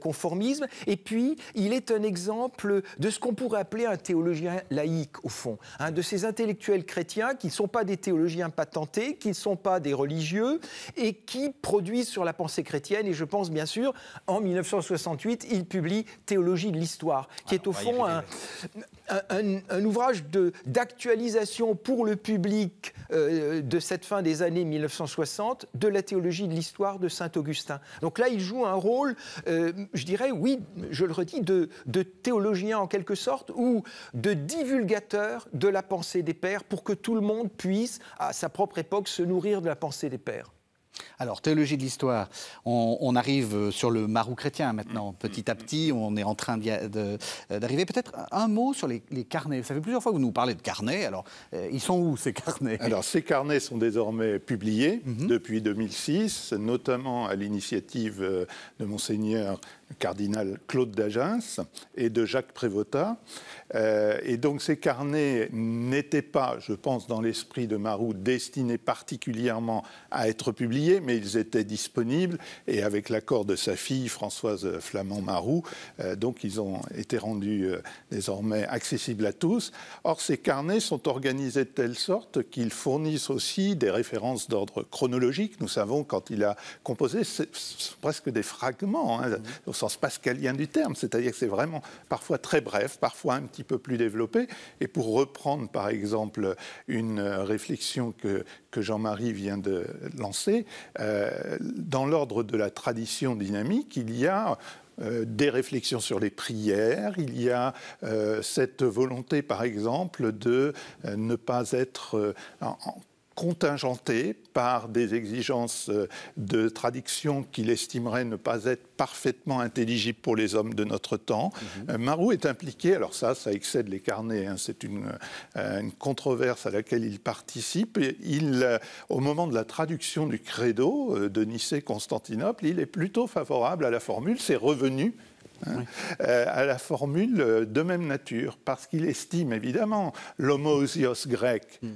conformisme. Et puis il est un exemple de ce qu'on pourrait appeler un théologien laïque, au fond, un de ces intellectuels chrétiens qui ne sont pas des théologiens patentés, qui ne sont pas des religieux, et qui produisent sur la pensée chrétienne. Et je pense bien sûr, en 1968, il publie Théologie de l'histoire, qui est ah, au fond un un, ouvrage d'actualisation pour le public euh, de cette fin des années 1960 de la théologie de l'histoire de Saint Augustin. Donc là, il joue un rôle, euh, je dirais, oui, je le redis, de, de théologien en quelque sorte, ou de divulgateur de la pensée des pères pour que tout le monde puisse, à sa propre époque, se nourrir de la pensée des pères. Alors, théologie de l'histoire, on, arrive euh, sur le marou chrétien hein, maintenant, mm-hmm. petit à mm-hmm. petit, on est en train euh, d'arriver. Peut-être un mot sur les, carnets. Ça fait plusieurs fois que vous nous parlez de carnets. Alors, euh, ils sont où ces carnets Alors, ces carnets sont désormais publiés mm-hmm. depuis 2006, notamment à l'initiative de monseigneur cardinal Claude d'Agence et de Jacques Prévotat. Euh, et donc ces carnets n'étaient pas, je pense, dans l'esprit de Marou, destinés particulièrement à être publiés, mais ils étaient disponibles et avec l'accord de sa fille Françoise Flamand Marou, euh, donc ils ont été rendus euh, désormais accessibles à tous. Or ces carnets sont organisés de telle sorte qu'ils fournissent aussi des références d'ordre chronologique. Nous savons quand il a composé presque des fragments. Hein. Mmh sens pascalien du terme, c'est-à-dire que c'est vraiment parfois très bref, parfois un petit peu plus développé. Et pour reprendre par exemple une réflexion que, que Jean-Marie vient de lancer, euh, dans l'ordre de la tradition dynamique, il y a euh, des réflexions sur les prières, il y a euh, cette volonté par exemple de ne pas être en contingenté par des exigences euh, de traduction qu'il estimerait ne pas être parfaitement intelligible pour les hommes de notre temps. Mhm. Euh, Marou est impliqué, alors ça, ça excède les carnets, hein. c'est euh, une, controverse à laquelle il participe. Il, au moment de la traduction du credo de Nicée-Constantinople, il est plutôt favorable à la formule « c'est revenu hein, ». à la formule de même nature, parce qu'il estime évidemment l'homoousios grec. Mm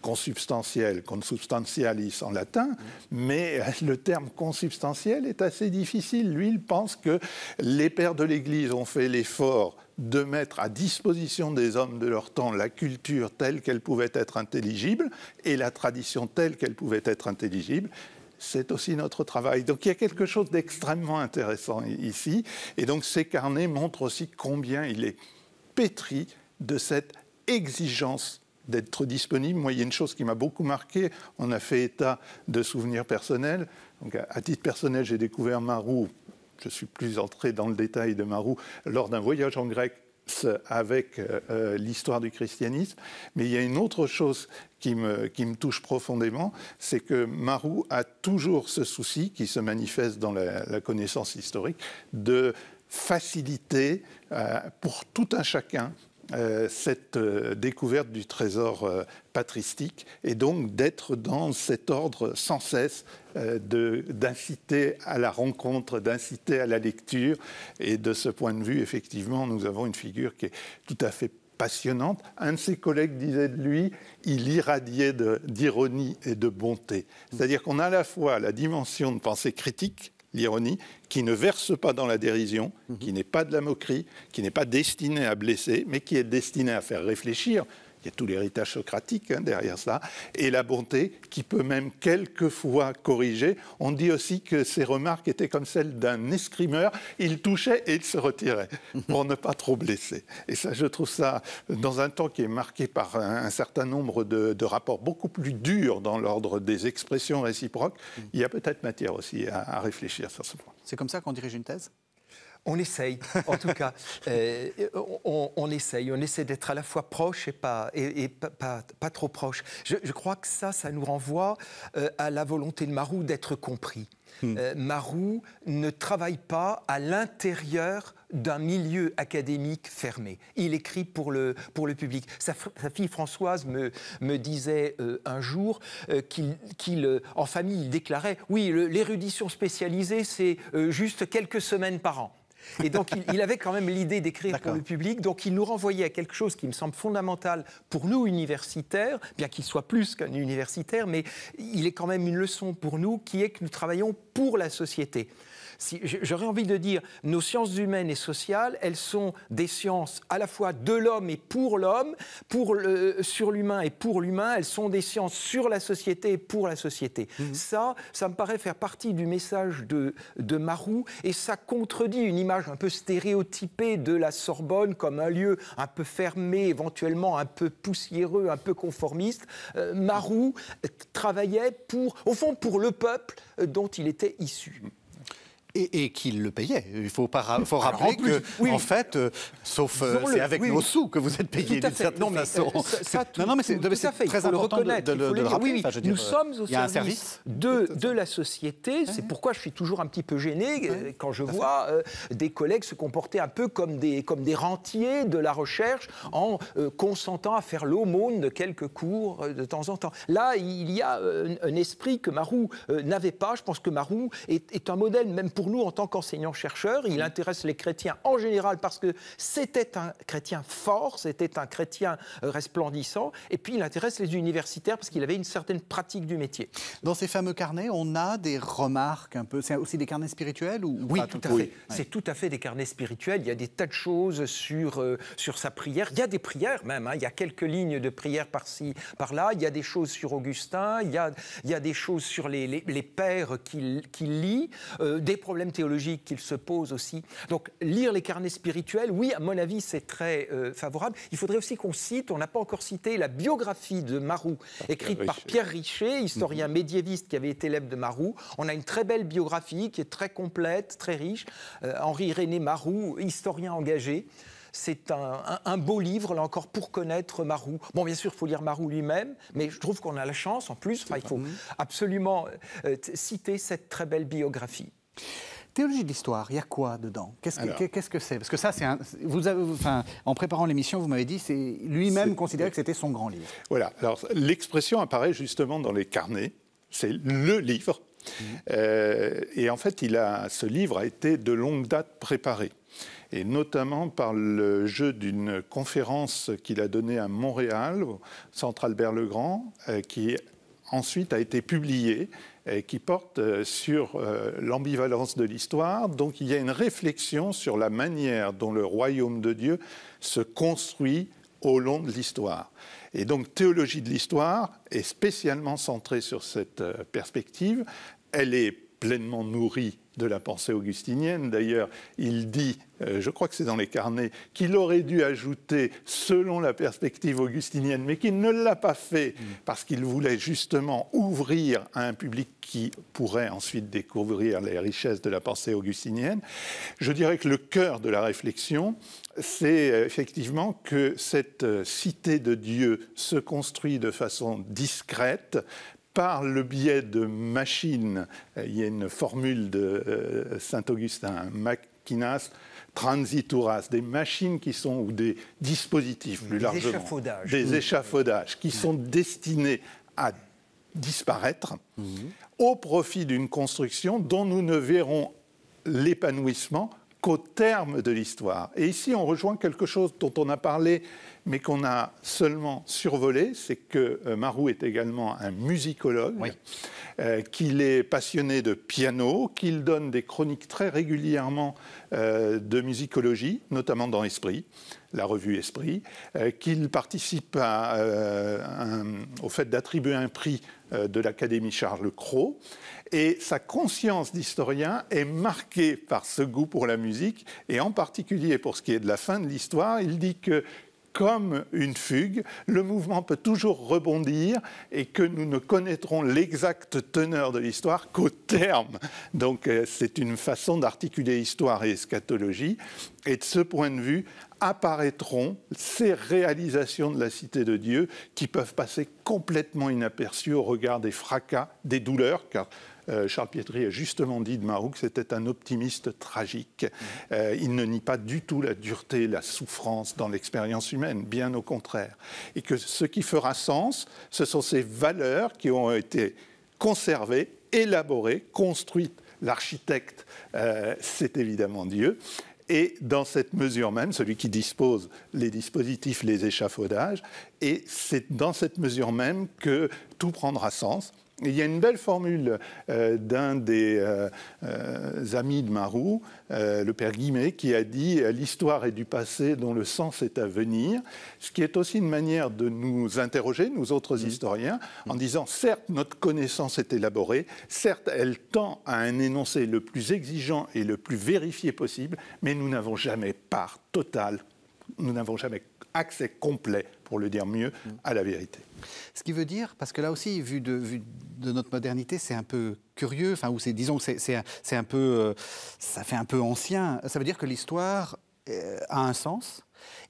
consubstantiel, consubstantialis en latin, mais le terme consubstantiel est assez difficile. Lui, il pense que les pères de l'Église ont fait l'effort de mettre à disposition des hommes de leur temps la culture telle qu'elle pouvait être intelligible et la tradition telle qu'elle pouvait être intelligible c'est aussi notre travail. Donc il y a quelque chose d'extrêmement intéressant ici. Et donc ces carnets montrent aussi combien il est pétri de cette exigence d'être disponible. Moi, il y a une chose qui m'a beaucoup marqué. On a fait état de souvenirs personnels. Donc, à titre personnel, j'ai découvert Marou. Je suis plus entré dans le détail de Marou lors d'un voyage en Grèce avec euh, euh, l'histoire du christianisme. Mais il y a une autre chose qui me, touche profondément, c'est que Marou a toujours ce souci qui se manifeste dans la, connaissance historique de faciliter euh, pour tout un chacun euh, cette euh, découverte du trésor euh, patristique et donc d'être dans cet ordre sans cesse d'inciter à la rencontre, d'inciter à la lecture. Et de ce point de vue, effectivement, nous avons une figure qui est tout à fait passionnante. Un de ses collègues disait de lui, il irradiait d'ironie et de bonté. C'est-à-dire qu'on a à la fois la dimension de pensée critique, l'ironie, qui ne verse pas dans la dérision, mhm. qui n'est pas de la moquerie, qui n'est pas destinée à blesser, mais qui est destinée à faire réfléchir, il y a tout l'héritage socratique hein, derrière ça, et la bonté qui peut même quelquefois corriger. On dit aussi que ses remarques étaient comme celles d'un escrimeur, il touchait et il se retirait pour ne pas trop blesser. Et ça, je trouve ça, dans un temps qui est marqué par un, certain nombre de, rapports beaucoup plus durs dans l'ordre des expressions réciproques, il y a peut-être matière aussi à réfléchir sur ce point. C'est comme ça qu'on dirige une thèse on essaye, en tout cas, euh, on, essaye, on essaie d'être à la fois proche et pas, et, pas, trop proche. Je, crois que ça, ça nous renvoie euh, à la volonté de Marou d'être compris. Hmm. Euh, Marou ne travaille pas à l'intérieur d'un milieu académique fermé. Il écrit pour le, pour le public. Sa, fille Françoise me, me disait un jour euh, qu'il, en famille, il déclarait Oui, l'érudition spécialisée, c'est juste quelques semaines par an. Et donc, il, avait quand même l'idée d'écrire pour le public. Donc, il nous renvoyait à quelque chose qui me semble fondamental pour nous, universitaires, bien qu'il soit plus qu'un universitaire, mais il est quand même une leçon pour nous qui est que nous travaillons pour la société j'aurais envie de dire, nos sciences humaines et sociales, elles sont des sciences à la fois de l'homme et pour l'homme, pour euh, sur l'humain et pour l'humain, elles sont des sciences sur la société et pour la société. Mmh. Ça, ça me paraît faire partie du message de, de Marou, et ça contredit une image un peu stéréotypée de la Sorbonne comme un lieu un peu fermé, éventuellement un peu poussiéreux, un peu conformiste. Marrou euh, Marou travaillait pour, au fond, pour le peuple euh, dont il était issu et, qu'il le payait. Il faut, pas, faut rappeler que, en fait, euh, sauf euh, c'est avec nos sous que vous êtes payés d'une certaine façon. non, mais c'est très important le rappeler. Oui, nous sommes au service, service de, la société. C'est pourquoi je suis toujours un petit peu gêné euh, quand je vois des collègues se comporter un peu comme des, comme des rentiers de la recherche en consentant à faire l'aumône de quelques cours de temps en temps. Là, il y a un, esprit que Marou n'avait pas. Je pense que Marou est, est un modèle même pour nous en tant qu'enseignant-chercheur, Il intéresse les chrétiens en général parce que c'était un chrétien fort, c'était un chrétien euh, resplendissant. Et puis il intéresse les universitaires parce qu'il avait une certaine pratique du métier. Dans ces fameux carnets, on a des remarques un peu. C'est aussi des carnets spirituels ou Oui, tout, à fait. C'est tout à fait des carnets spirituels. Il y a des tas de choses sur, euh, sur sa prière. Il y a des prières même. Hein. Il y a quelques lignes de prières par-ci, par-là. Il y a des choses sur Augustin. Il y a, il y a des choses sur les, les, pères qu'il qu lit. Euh, des problème théologique qu'il se pose aussi. Donc lire les carnets spirituels, oui, à mon avis, c'est très euh, favorable. Il faudrait aussi qu'on cite, on n'a pas encore cité, la biographie de Marou, écrite par Pierre Richer, historien mhm. médiéviste qui avait été élève de Marou. On a une très belle biographie qui est très complète, très riche. Euh, Henri-René Marou, historien engagé. C'est un, beau livre, là encore, pour connaître Marou. Bon, bien sûr, il faut lire Marou lui-même, mais je trouve qu'on a la chance, en plus, il faut absolument euh, citer cette très belle biographie. Théologie de l'histoire, il y a quoi dedans Qu'est-ce que c'est Parce que ça, vous enfin, en préparant l'émission, vous m'avez dit, c'est lui-même considérait que c'était son grand livre. Voilà. Alors l'expression apparaît justement dans les carnets. C'est le livre. Mmh. Euh, et en fait, il a, ce livre a été de longue date préparé, et notamment par le jeu d'une conférence qu'il a donnée à Montréal, au Centre Albert le Grand, euh, qui ensuite a été publiée euh, qui porte euh, sur euh, l'ambivalence de l'histoire. Donc il y a une réflexion sur la manière dont le royaume de Dieu se construit au long de l'histoire. Et donc théologie de l'histoire est spécialement centrée sur cette perspective. Elle est pleinement nourrie de la pensée augustinienne. D'ailleurs, il dit, euh, je crois que c'est dans les carnets, qu'il aurait dû ajouter selon la perspective augustinienne, mais qu'il ne l'a pas fait mm. parce qu'il voulait justement ouvrir à un public qui pourrait ensuite découvrir les richesses de la pensée augustinienne. Je dirais que le cœur de la réflexion, c'est euh, effectivement que cette euh, cité de Dieu se construit de façon discrète, par le biais de machines. Il y a une formule de euh, Saint-Augustin, machinas transituras, des machines qui sont, ou des dispositifs plus largement, des mmh. échafaudages, qui sont destinés à disparaître mmh. au profit d'une construction dont nous ne verrons l'épanouissement qu'au terme de l'histoire. Et ici, on rejoint quelque chose dont on a parlé mais qu'on a seulement survolé, c'est que euh, Marou est également un musicologue, euh, qu'il est passionné de piano, qu'il donne des chroniques très régulièrement euh, de musicologie, notamment dans Esprit, la revue Esprit, qu'il participe au fait d'attribuer un prix de l'Académie Charles Cros. Et sa conscience d'historien est marquée par ce goût pour la musique, et en particulier pour ce qui est de la fin de l'histoire. Il dit que comme une fugue, le mouvement peut toujours rebondir et que nous ne connaîtrons l'exacte teneur de l'histoire qu'au terme. Donc euh, c'est une façon d'articuler histoire et eschatologie. Et de ce point de vue, apparaîtront ces réalisations de la cité de Dieu qui peuvent passer complètement inaperçues au regard des fracas, des douleurs, car euh, Charles Pietri a justement dit de que c'était un optimiste tragique. Mmh. Euh, il ne nie pas du tout la dureté, la souffrance dans l'expérience humaine, bien au contraire. Et que ce qui fera sens, ce sont ces valeurs qui ont été conservées, élaborées, construites. L'architecte, euh, c'est évidemment Dieu et dans cette mesure même, celui qui dispose les dispositifs, les échafaudages, et c'est dans cette mesure même que tout prendra sens, il y a une belle formule euh, d'un des euh, euh, amis de Marou, le père Guimet, qui a dit L'histoire est du passé dont le sens est à venir, ce qui est aussi une manière de nous interroger, nous autres mmh. historiens, en mmh. disant Certes, notre connaissance est élaborée, certes, elle tend à un énoncé le plus exigeant et le plus vérifié possible, mais nous n'avons jamais part totale, nous n'avons jamais accès complet, pour le dire mieux, à la vérité. Ce qui veut dire, parce que là aussi, vu de, de notre modernité, c'est un peu curieux, enfin, ou c'est, disons c'est, un, peu, euh, ça fait un peu ancien. Ça veut dire que l'histoire euh, a un sens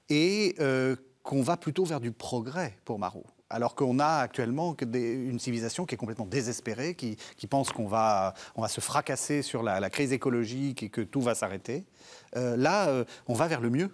et euh, qu'on va plutôt vers du progrès pour Marot. Alors qu'on a actuellement une civilisation qui est complètement désespérée, qui, pense qu'on va, on va se fracasser sur la, crise écologique et que tout va s'arrêter. là, on va vers le mieux.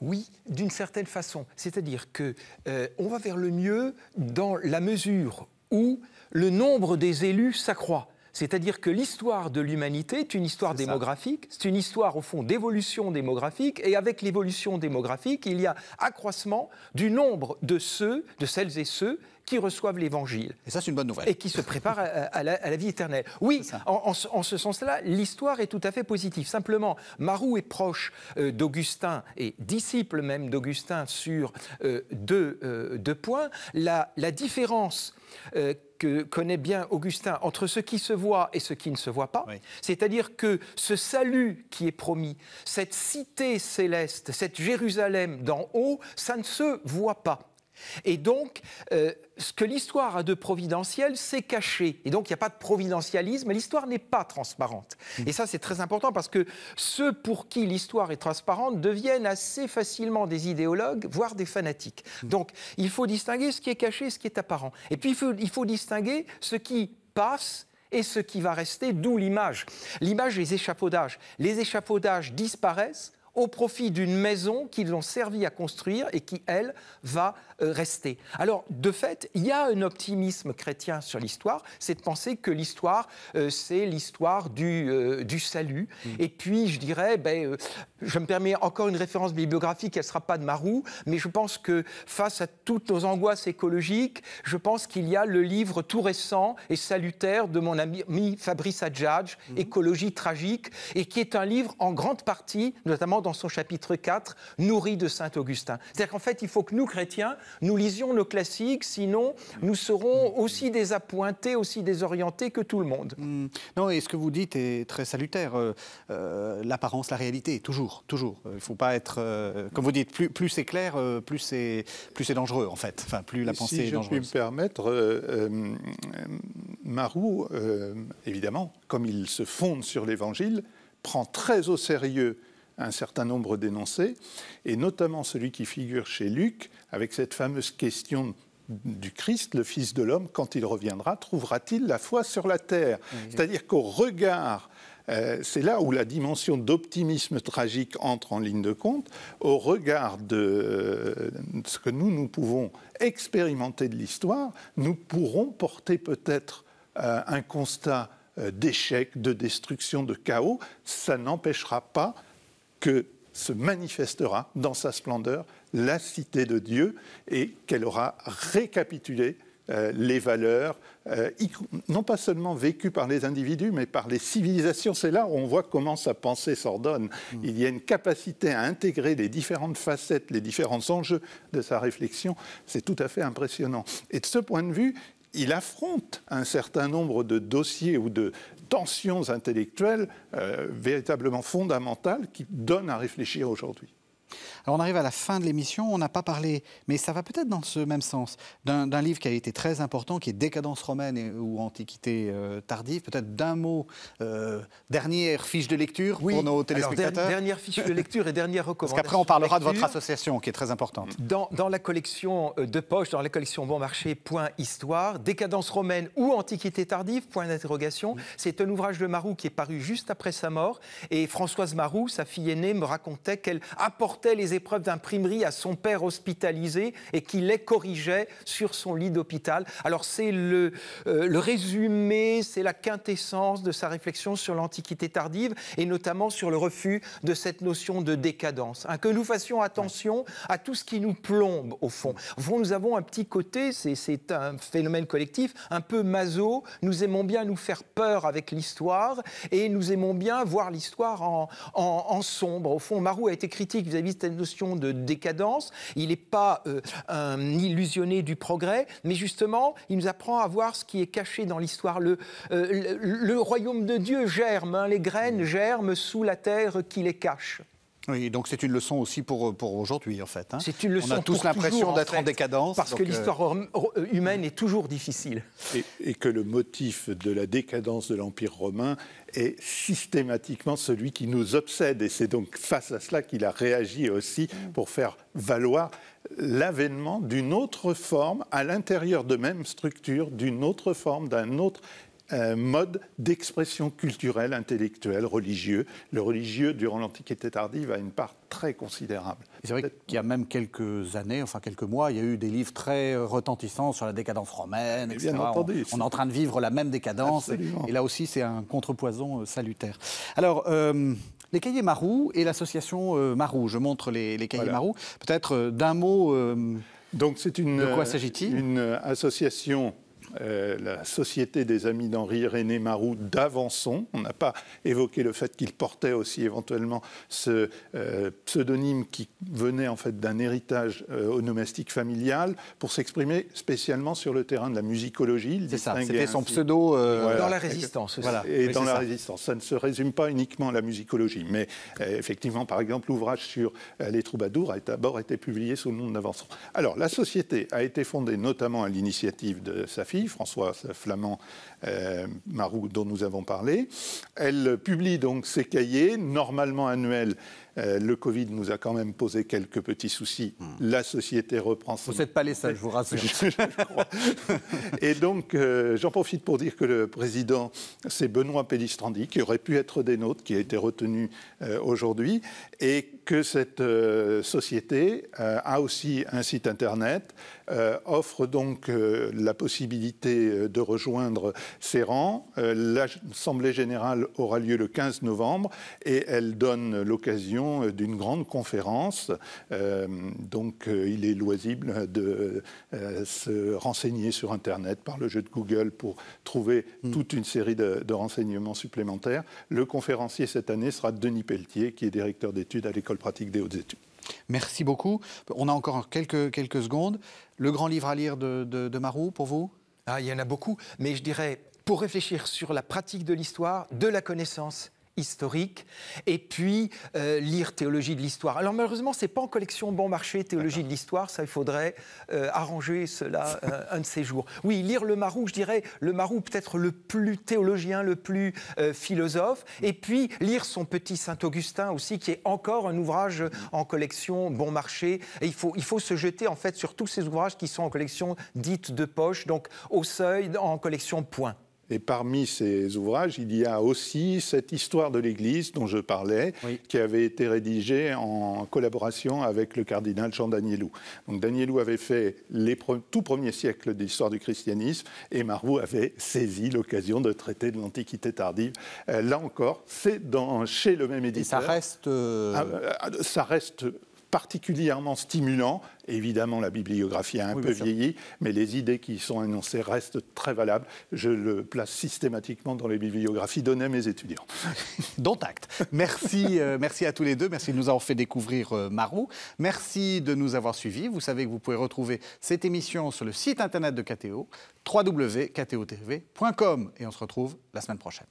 Oui, d'une certaine façon. C'est-à-dire que euh, on va vers le mieux dans la mesure où le nombre des élus s'accroît. C'est-à-dire que l'histoire de l'humanité est une histoire démographique, c'est une histoire au fond d'évolution démographique, et avec l'évolution démographique, il y a accroissement du nombre de ceux, de celles et ceux qui reçoivent l'Évangile. Et ça, c'est une bonne nouvelle. Et qui se préparent à, la, vie éternelle. Oui, en, ce sens-là, l'histoire est tout à fait positive. Simplement, Marou est proche euh, d'Augustin et disciple même d'Augustin sur euh, euh, deux, points. la différence que connaît bien Augustin entre ce qui se voit et ce qui ne se voit pas. C'est-à-dire que ce salut qui est promis, cette cité céleste, cette Jérusalem d'en haut, ça ne se voit pas. Et donc, euh, ce que l'histoire a de providentiel, c'est caché. Et donc, il n'y a pas de providentialisme. L'histoire n'est pas transparente. Mmh. Et ça, c'est très important parce que ceux pour qui l'histoire est transparente deviennent assez facilement des idéologues, voire des fanatiques. Mmh. Donc, il faut distinguer ce qui est caché et ce qui est apparent. Et puis, il faut, distinguer ce qui passe et ce qui va rester, d'où l'image. L'image, les échafaudages. Les échafaudages disparaissent au profit d'une maison qu'ils ont servi à construire et qui, elle, va euh, rester. Alors, de fait, il y a un optimisme chrétien sur l'histoire, c'est de penser que l'histoire, euh, c'est l'histoire du, euh, du, salut. Mm. Et puis, je dirais, ben, je me permets encore une référence bibliographique, elle ne sera pas de ma roue, mais je pense que face à toutes nos angoisses écologiques, je pense qu'il y a le livre tout récent et salutaire de mon ami Fabrice Adjadj, mm. Écologie tragique, et qui est un livre en grande partie, notamment dans son chapitre 4, nourri de saint Augustin. C'est-à-dire qu'en fait, il faut que nous, chrétiens, nous lisions nos classiques, sinon nous serons aussi désappointés, aussi désorientés que tout le monde. Mm. Non, et ce que vous dites est très salutaire. Euh, euh, l'apparence, la réalité, toujours, toujours. Euh, il ne faut pas être, comme vous dites, plus, c'est clair, plus c'est plus c'est dangereux en fait. Enfin, plus la pensée est dangereuse. Si je puis me permettre, Marou, évidemment, comme il se fonde sur l'Évangile, prend très au sérieux un certain nombre d'énoncés, et notamment celui qui figure chez Luc, avec cette fameuse question du Christ, le Fils de l'homme, quand il reviendra, trouvera-t-il la foi sur la terre C'est-à-dire qu'au regard euh, c'est là où la dimension d'optimisme tragique entre en ligne de compte au regard de, euh, ce que nous, nous pouvons expérimenter de l'histoire, nous pourrons porter peut-être euh, un constat d'échec, de destruction, de chaos. Ça n'empêchera pas que se manifestera dans sa splendeur la cité de Dieu et qu'elle aura récapitulé euh, les valeurs, euh, non pas seulement vécues par les individus, mais par les civilisations. C'est là où on voit comment sa pensée s'ordonne. Hmm. Il y a une capacité à intégrer les différentes facettes, les différents enjeux de sa réflexion. C'est tout à fait impressionnant. Et de ce point de vue, il affronte un certain nombre de dossiers ou de, tensions intellectuelles euh, véritablement fondamentales qui donnent à réfléchir aujourd'hui. Alors on arrive à la fin de l'émission, on n'a pas parlé, mais ça va peut-être dans ce même sens, d'un livre qui a été très important, qui est Décadence romaine ou Antiquité euh, tardive, peut-être d'un mot, euh, dernière fiche de lecture pour nos téléspectateurs. Oui, dernière fiche de lecture et dernière recommandation. Parce qu'après on parlera de, votre association qui est très importante. Dans, la collection euh, de poche, dans la collection Bon Marché, point histoire, Décadence romaine ou Antiquité tardive, point d'interrogation, c'est un ouvrage de Marou qui est paru juste après sa mort et Françoise Marou, sa fille aînée, me racontait qu'elle apportait les épreuves d'imprimerie à son père hospitalisé et qui les corrigeait sur son lit d'hôpital. Alors c'est le, euh, le résumé, c'est la quintessence de sa réflexion sur l'Antiquité tardive et notamment sur le refus de cette notion de décadence. Hein, que nous fassions attention à tout ce qui nous plombe au fond. nous avons un petit côté, c'est un phénomène collectif, un peu maso. Nous aimons bien nous faire peur avec l'histoire et nous aimons bien voir l'histoire en, en, sombre. Au fond, Marou a été critique vis-à-vis cette notion de décadence. Il n'est pas euh, un illusionné du progrès, mais justement, il nous apprend à voir ce qui est caché dans l'histoire. Le, euh, royaume de Dieu germe, hein. les graines germent sous la terre qui les cache. Oui, donc c'est une leçon aussi pour, pour aujourd'hui, en fait. Hein. C'est une leçon. On a tous l'impression d'être en, décadence. Parce que l'histoire euh, euh, humaine est toujours difficile. Et, et, que le motif de la décadence de l'Empire romain est systématiquement celui qui nous obsède. Et c'est donc face à cela qu'il a réagi aussi pour faire valoir l'avènement d'une autre forme à l'intérieur de même structure, d'une autre forme, d'un autre euh, mode d'expression culturelle, intellectuelle, religieux. Le religieux, durant l'Antiquité tardive, a une part très considérable. C'est vrai qu'il y a même quelques années, enfin quelques mois, il y a eu des livres très euh, retentissants sur la décadence romaine, etc. On, est en train de vivre la même décadence. Et, là aussi, c'est un contrepoison euh, salutaire. Alors, les cahiers Marou et l'association Marou. Je montre les, cahiers Marou. Peut-être d'un mot. Donc, c'est une. De quoi s'agit-il Une association euh, la Société des Amis d'Henri René Maroux d'Avançon. On n'a pas évoqué le fait qu'il portait aussi éventuellement ce euh, pseudonyme qui venait en fait d'un héritage onomastique euh, familial pour s'exprimer spécialement sur le terrain de la musicologie. C'est ça, c'était son pseudo dans la résistance. et dans la résistance. Ça ne se résume pas uniquement à la musicologie, mais effectivement, par exemple, l'ouvrage sur les troubadours a d'abord été publié sous le nom d'Avançon. Alors, la société a été fondée notamment à l'initiative de sa fille, François Flamand euh, Marou dont nous avons parlé. Elle publie donc ses cahiers, normalement annuels. Euh, le Covid nous a quand même posé quelques petits soucis. Hmm. La société reprend son... Vous n'êtes pas les seuls, je vous rassure. Et donc, euh, j'en profite pour dire que le président, c'est Benoît Pellistrandi, qui aurait pu être des nôtres, qui a été retenu aujourd'hui, et que cette société a aussi un site Internet, offre donc la possibilité de rejoindre Serran. Euh, L'Assemblée générale aura lieu le 15 novembre et elle donne l'occasion euh, d'une grande conférence. Euh, donc il est loisible de se renseigner sur Internet par le jeu de Google pour trouver mm. toute une série de, renseignements supplémentaires. Le conférencier cette année sera Denis Pelletier, qui est directeur d'études à l'École pratique des hautes études. Merci beaucoup. On a encore quelques, secondes. Le grand livre à lire de, de Marou, pour vous ah, il y en a beaucoup, mais je dirais, pour réfléchir sur la pratique de l'histoire, de la connaissance historique, et puis euh, lire Théologie de l'Histoire. Alors malheureusement, c'est pas en collection bon marché Théologie de l'Histoire, ça il faudrait euh, arranger cela euh, un de ces jours. Oui, lire le Marou, je dirais le Marou peut-être le plus théologien, le plus philosophe, et puis lire son petit Saint-Augustin aussi, qui est encore un ouvrage en collection bon marché. Et il faut, il faut se jeter en fait sur tous ces ouvrages qui sont en collection dite de poche, donc au seuil en collection point. Et parmi ces ouvrages, il y a aussi cette histoire de l'Église dont je parlais, qui avait été rédigée en collaboration avec le cardinal Jean Danielou. Donc Danielou avait fait les tout premiers siècles d'histoire du christianisme et Marrou avait saisi l'occasion de traiter de l'Antiquité tardive. Euh, là encore, c'est chez le même éditeur. Et ça reste. Euh, ah, euh, ah, ça reste particulièrement stimulant. Évidemment, la bibliographie a un peu vieilli, mais les idées qui y sont annoncées restent très valables. Je le place systématiquement dans les bibliographies données à mes étudiants. Dont acte. Merci, euh, merci à tous les deux. Merci de nous avoir fait découvrir euh, Marou. Merci de nous avoir suivis. Vous savez que vous pouvez retrouver cette émission sur le site internet de KTO, www.ktotv.com. Et on se retrouve la semaine prochaine.